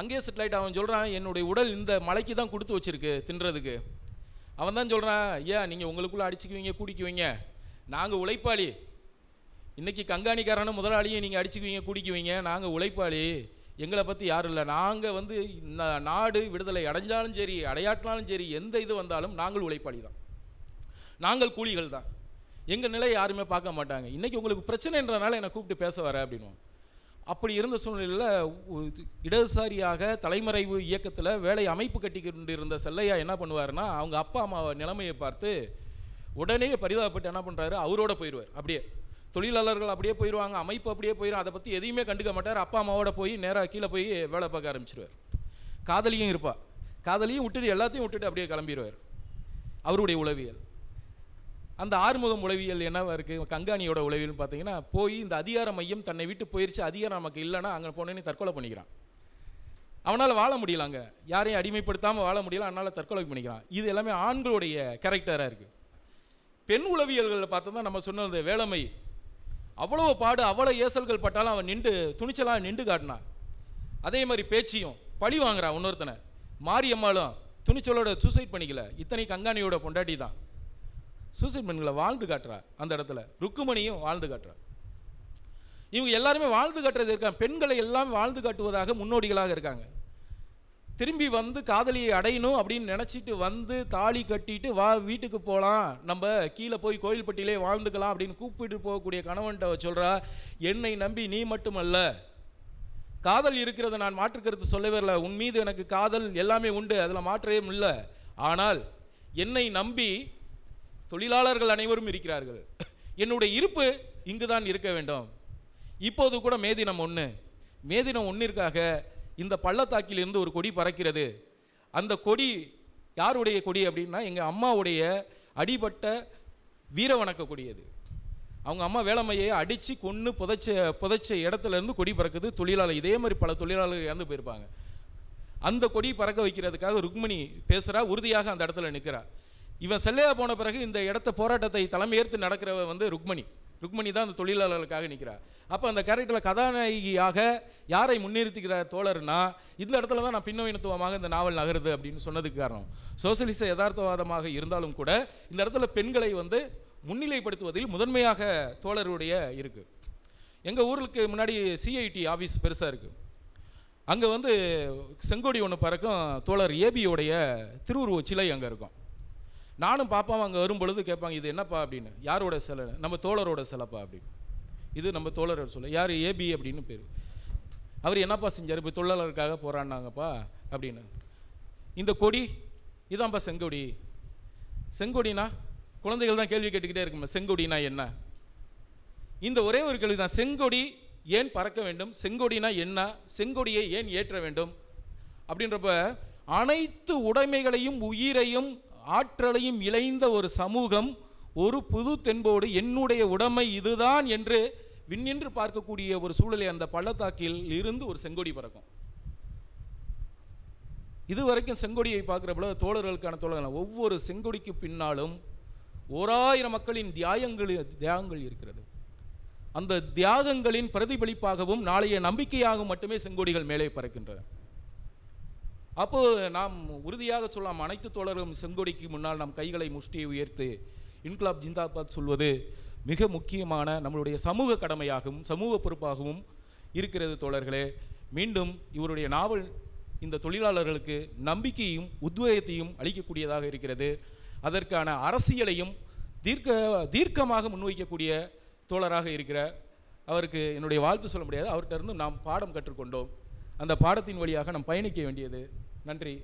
S2: அங்கேயே செட்டில் அவன் சொல்கிறான் என்னுடைய உடல் இந்த மலைக்கு தான் கொடுத்து வச்சுருக்கு தின்றதுக்கு அவன் தான் சொல்கிறான் ஐயா நீங்கள் உங்களுக்குள்ளே அடிச்சுக்குவீங்க கூடிக்குவீங்க நாங்கள் உழைப்பாளி இன்றைக்கி கங்காணிக்காரன முதலாளியை நீங்கள் அடிச்சுக்குவீங்க கூடிக்குவீங்க நாங்கள் உழைப்பாளி எங்களை பற்றி யாரும் இல்லை நாங்கள் வந்து இந்த நாடு விடுதலை அடைஞ்சாலும் சரி அடையாட்டினாலும் சரி எந்த இது வந்தாலும் நாங்கள் உழைப்பாளி தான் நாங்கள் கூலிகள் தான் எங்கள் நிலையை யாருமே பார்க்க மாட்டாங்க இன்றைக்கி உங்களுக்கு பிரச்சனைன்றனால என்னை கூப்பிட்டு பேச வர அப்படின்னு அப்படி இருந்த சூழ்நிலையில் இடதுசாரியாக தலைமறைவு இயக்கத்தில் வேலை அமைப்பு கட்டிக்கிட்டு இருந்த செல்லையா என்ன பண்ணுவார்னா அவங்க அப்பா அம்மா நிலைமையை பார்த்து உடனே பரிதாபப்பட்டு என்ன பண்ணுறாரு அவரோட போயிடுவார் அப்படியே தொழிலாளர்கள் அப்படியே போயிடுவாங்க அமைப்பு அப்படியே போயிடும் அதை பற்றி எதையுமே கண்டுக்க மாட்டார் அப்பா அம்மாவோட போய் நேராக கீழே போய் வேலை பார்க்க ஆரம்பிச்சிருவார் காதலியும் இருப்பா காதலியும் விட்டுட்டு எல்லாத்தையும் விட்டுட்டு அப்படியே கிளம்பிடுவார் அவருடைய உளவியல் அந்த ஆறுமுகம் உளவியல் என்னவா இருக்குது கங்காணியோட உளவியல்னு பார்த்தீங்கன்னா போய் இந்த அதிகார மையம் தன்னை விட்டு போயிடுச்சு அதிகாரம் நமக்கு இல்லைன்னா அங்கே போனேன்னு தற்கொலை பண்ணிக்கிறான் அவனால் வாழ முடியல அங்கே யாரையும் அடிமைப்படுத்தாமல் வாழ முடியல அதனால் தற்கொலை பண்ணிக்கிறான் இது எல்லாமே ஆண்களுடைய கேரக்டராக இருக்குது பெண் உளவியல்களில் பார்த்தோம்னா நம்ம சொன்னது வேளமை அவ்வளோ பாடு அவ்வளோ ஏசல்கள் பட்டாலும் அவன் நின்று துணிச்சலாக நின்று காட்டினான் அதே மாதிரி பேச்சியும் பழி வாங்குறான் இன்னொருத்தனை மாரியம்மாலும் துணிச்சலோட சூசைட் பண்ணிக்கல இத்தனை கங்காணியோட பொண்டாட்டி தான் சூசைட் பெண்களை வாழ்ந்து காட்டுறா அந்த இடத்துல ருக்குமணியும் வாழ்ந்து காட்டுறா இவங்க எல்லாருமே வாழ்ந்து காட்டுறது இருக்காங்க பெண்களை எல்லாம் வாழ்ந்து காட்டுவதாக முன்னோடிகளாக இருக்காங்க திரும்பி வந்து காதலியை அடையணும் அப்படின்னு நினச்சிட்டு வந்து தாலி கட்டிட்டு வா வீட்டுக்கு போகலாம் நம்ம கீழே போய் கோயில்பட்டியிலே வாழ்ந்துக்கலாம் அப்படின்னு கூப்பிட்டு போகக்கூடிய கணவன்கிட்ட சொல்கிறா என்னை நம்பி நீ மட்டுமல்ல காதல் இருக்கிறத நான் மாற்றுக்கிறது சொல்லவே இல்லை உன் மீது எனக்கு காதல் எல்லாமே உண்டு அதில் மாற்றவே இல்லை ஆனால் என்னை நம்பி தொழிலாளர்கள் அனைவரும் இருக்கிறார்கள் என்னுடைய இருப்பு இங்கு தான் இருக்க வேண்டும் இப்போது கூட மேதினம் ஒன்று மேதினம் ஒன்றிற்காக இந்த பள்ளத்தாக்கிலிருந்து ஒரு கொடி பறக்கிறது அந்த கொடி யாருடைய கொடி அப்படின்னா எங்கள் அம்மாவுடைய அடிபட்ட வீர வணக்க அவங்க அம்மா வேளாமையை அடித்து கொன்று புதைச்ச புதைச்ச இடத்துலேருந்து கொடி பறக்குது தொழிலாளர் இதே மாதிரி பல தொழிலாளர்கள் இறந்து போயிருப்பாங்க அந்த கொடி பறக்க வைக்கிறதுக்காக ருக்மணி பேசுகிறா உறுதியாக அந்த இடத்துல நிற்கிறா இவன் செல்லையா போன பிறகு இந்த இடத்த போராட்டத்தை தலைமையேற்று நடக்கிறவ வந்து ருக்மணி ருக்மணி தான் அந்த தொழிலாளர்களுக்காக நிற்கிறார் அப்போ அந்த கேரக்டரில் கதாநாயகியாக யாரை முன்னிறுத்துகிறார் தோழர்னா இந்த இடத்துல தான் நான் பின்னவீனத்துவமாக இந்த நாவல் நகருது அப்படின்னு சொன்னதுக்கு காரணம் சோசியலிச யதார்த்தவாதமாக இருந்தாலும் கூட இந்த இடத்துல பெண்களை வந்து முன்னிலைப்படுத்துவதில் முதன்மையாக தோழருடைய இருக்குது எங்கள் ஊருக்கு முன்னாடி சிஐடி ஆஃபீஸ் பெருசாக இருக்குது அங்கே வந்து செங்கோடி ஒன்று பறக்கும் தோழர் ஏபியோடைய திருவுருவ சிலை அங்கே இருக்கும் நானும் பாப்பாவும் அங்கே வரும்பொழுது கேட்பாங்க இது என்னப்பா அப்படின்னு யாரோட சிலை நம்ம தோழரோட சிலைப்பா அப்படின்னு இது நம்ம தோழர் சொல்ல யார் ஏபி அப்படின்னு பேர் அவர் என்னப்பா செஞ்சார் இப்போ தொழிலாளருக்காக போராடினாங்கப்பா அப்படின்னு இந்த கொடி இதான்ப்பா செங்கொடி செங்கொடினா குழந்தைகள் தான் கேள்வி கேட்டுக்கிட்டே இருக்குமா செங்கொடினா என்ன இந்த ஒரே ஒரு கேள்வி தான் செங்கொடி ஏன் பறக்க வேண்டும் செங்கொடினா என்ன செங்கொடியை ஏன் ஏற்ற வேண்டும் அப்படின்றப்ப அனைத்து உடைமைகளையும் உயிரையும் ஆற்றலையும் இழைந்த ஒரு சமூகம் ஒரு புது தென்போடு என்னுடைய உடைமை இதுதான் என்று விண்ணின்று பார்க்கக்கூடிய ஒரு சூழலை அந்த பள்ளத்தாக்கில் இருந்து ஒரு செங்கொடி பறக்கும் இதுவரைக்கும் வரைக்கும் செங்கொடியை பார்க்குறப்பல தோழர்களுக்கான தோழர்கள் ஒவ்வொரு செங்கொடிக்கு பின்னாலும் ஓராயிரம் மக்களின் தியாகங்கள் தியாகங்கள் இருக்கிறது அந்த தியாகங்களின் பிரதிபலிப்பாகவும் நாளைய நம்பிக்கையாகவும் மட்டுமே செங்கொடிகள் மேலே பறக்கின்றன அப்போது நாம் உறுதியாக சொல்லலாம் அனைத்து தோழரும் செங்கொடிக்கு முன்னால் நாம் கைகளை முஷ்டியை உயர்த்து இன்குலாப் ஜிந்தாபாத் சொல்வது மிக முக்கியமான நம்மளுடைய சமூக கடமையாகவும் சமூக பொறுப்பாகவும் இருக்கிறது தோழர்களே மீண்டும் இவருடைய நாவல் இந்த தொழிலாளர்களுக்கு நம்பிக்கையும் உத்வேகத்தையும் அளிக்கக்கூடியதாக இருக்கிறது அதற்கான அரசியலையும் தீர்க்க தீர்க்கமாக முன்வைக்கக்கூடிய தோழராக இருக்கிற அவருக்கு என்னுடைய வாழ்த்து சொல்ல முடியாது அவர்கிட்ட இருந்து நாம் பாடம் கற்றுக்கொண்டோம் அந்த பாடத்தின் வழியாக நாம் பயணிக்க வேண்டியது நன்றி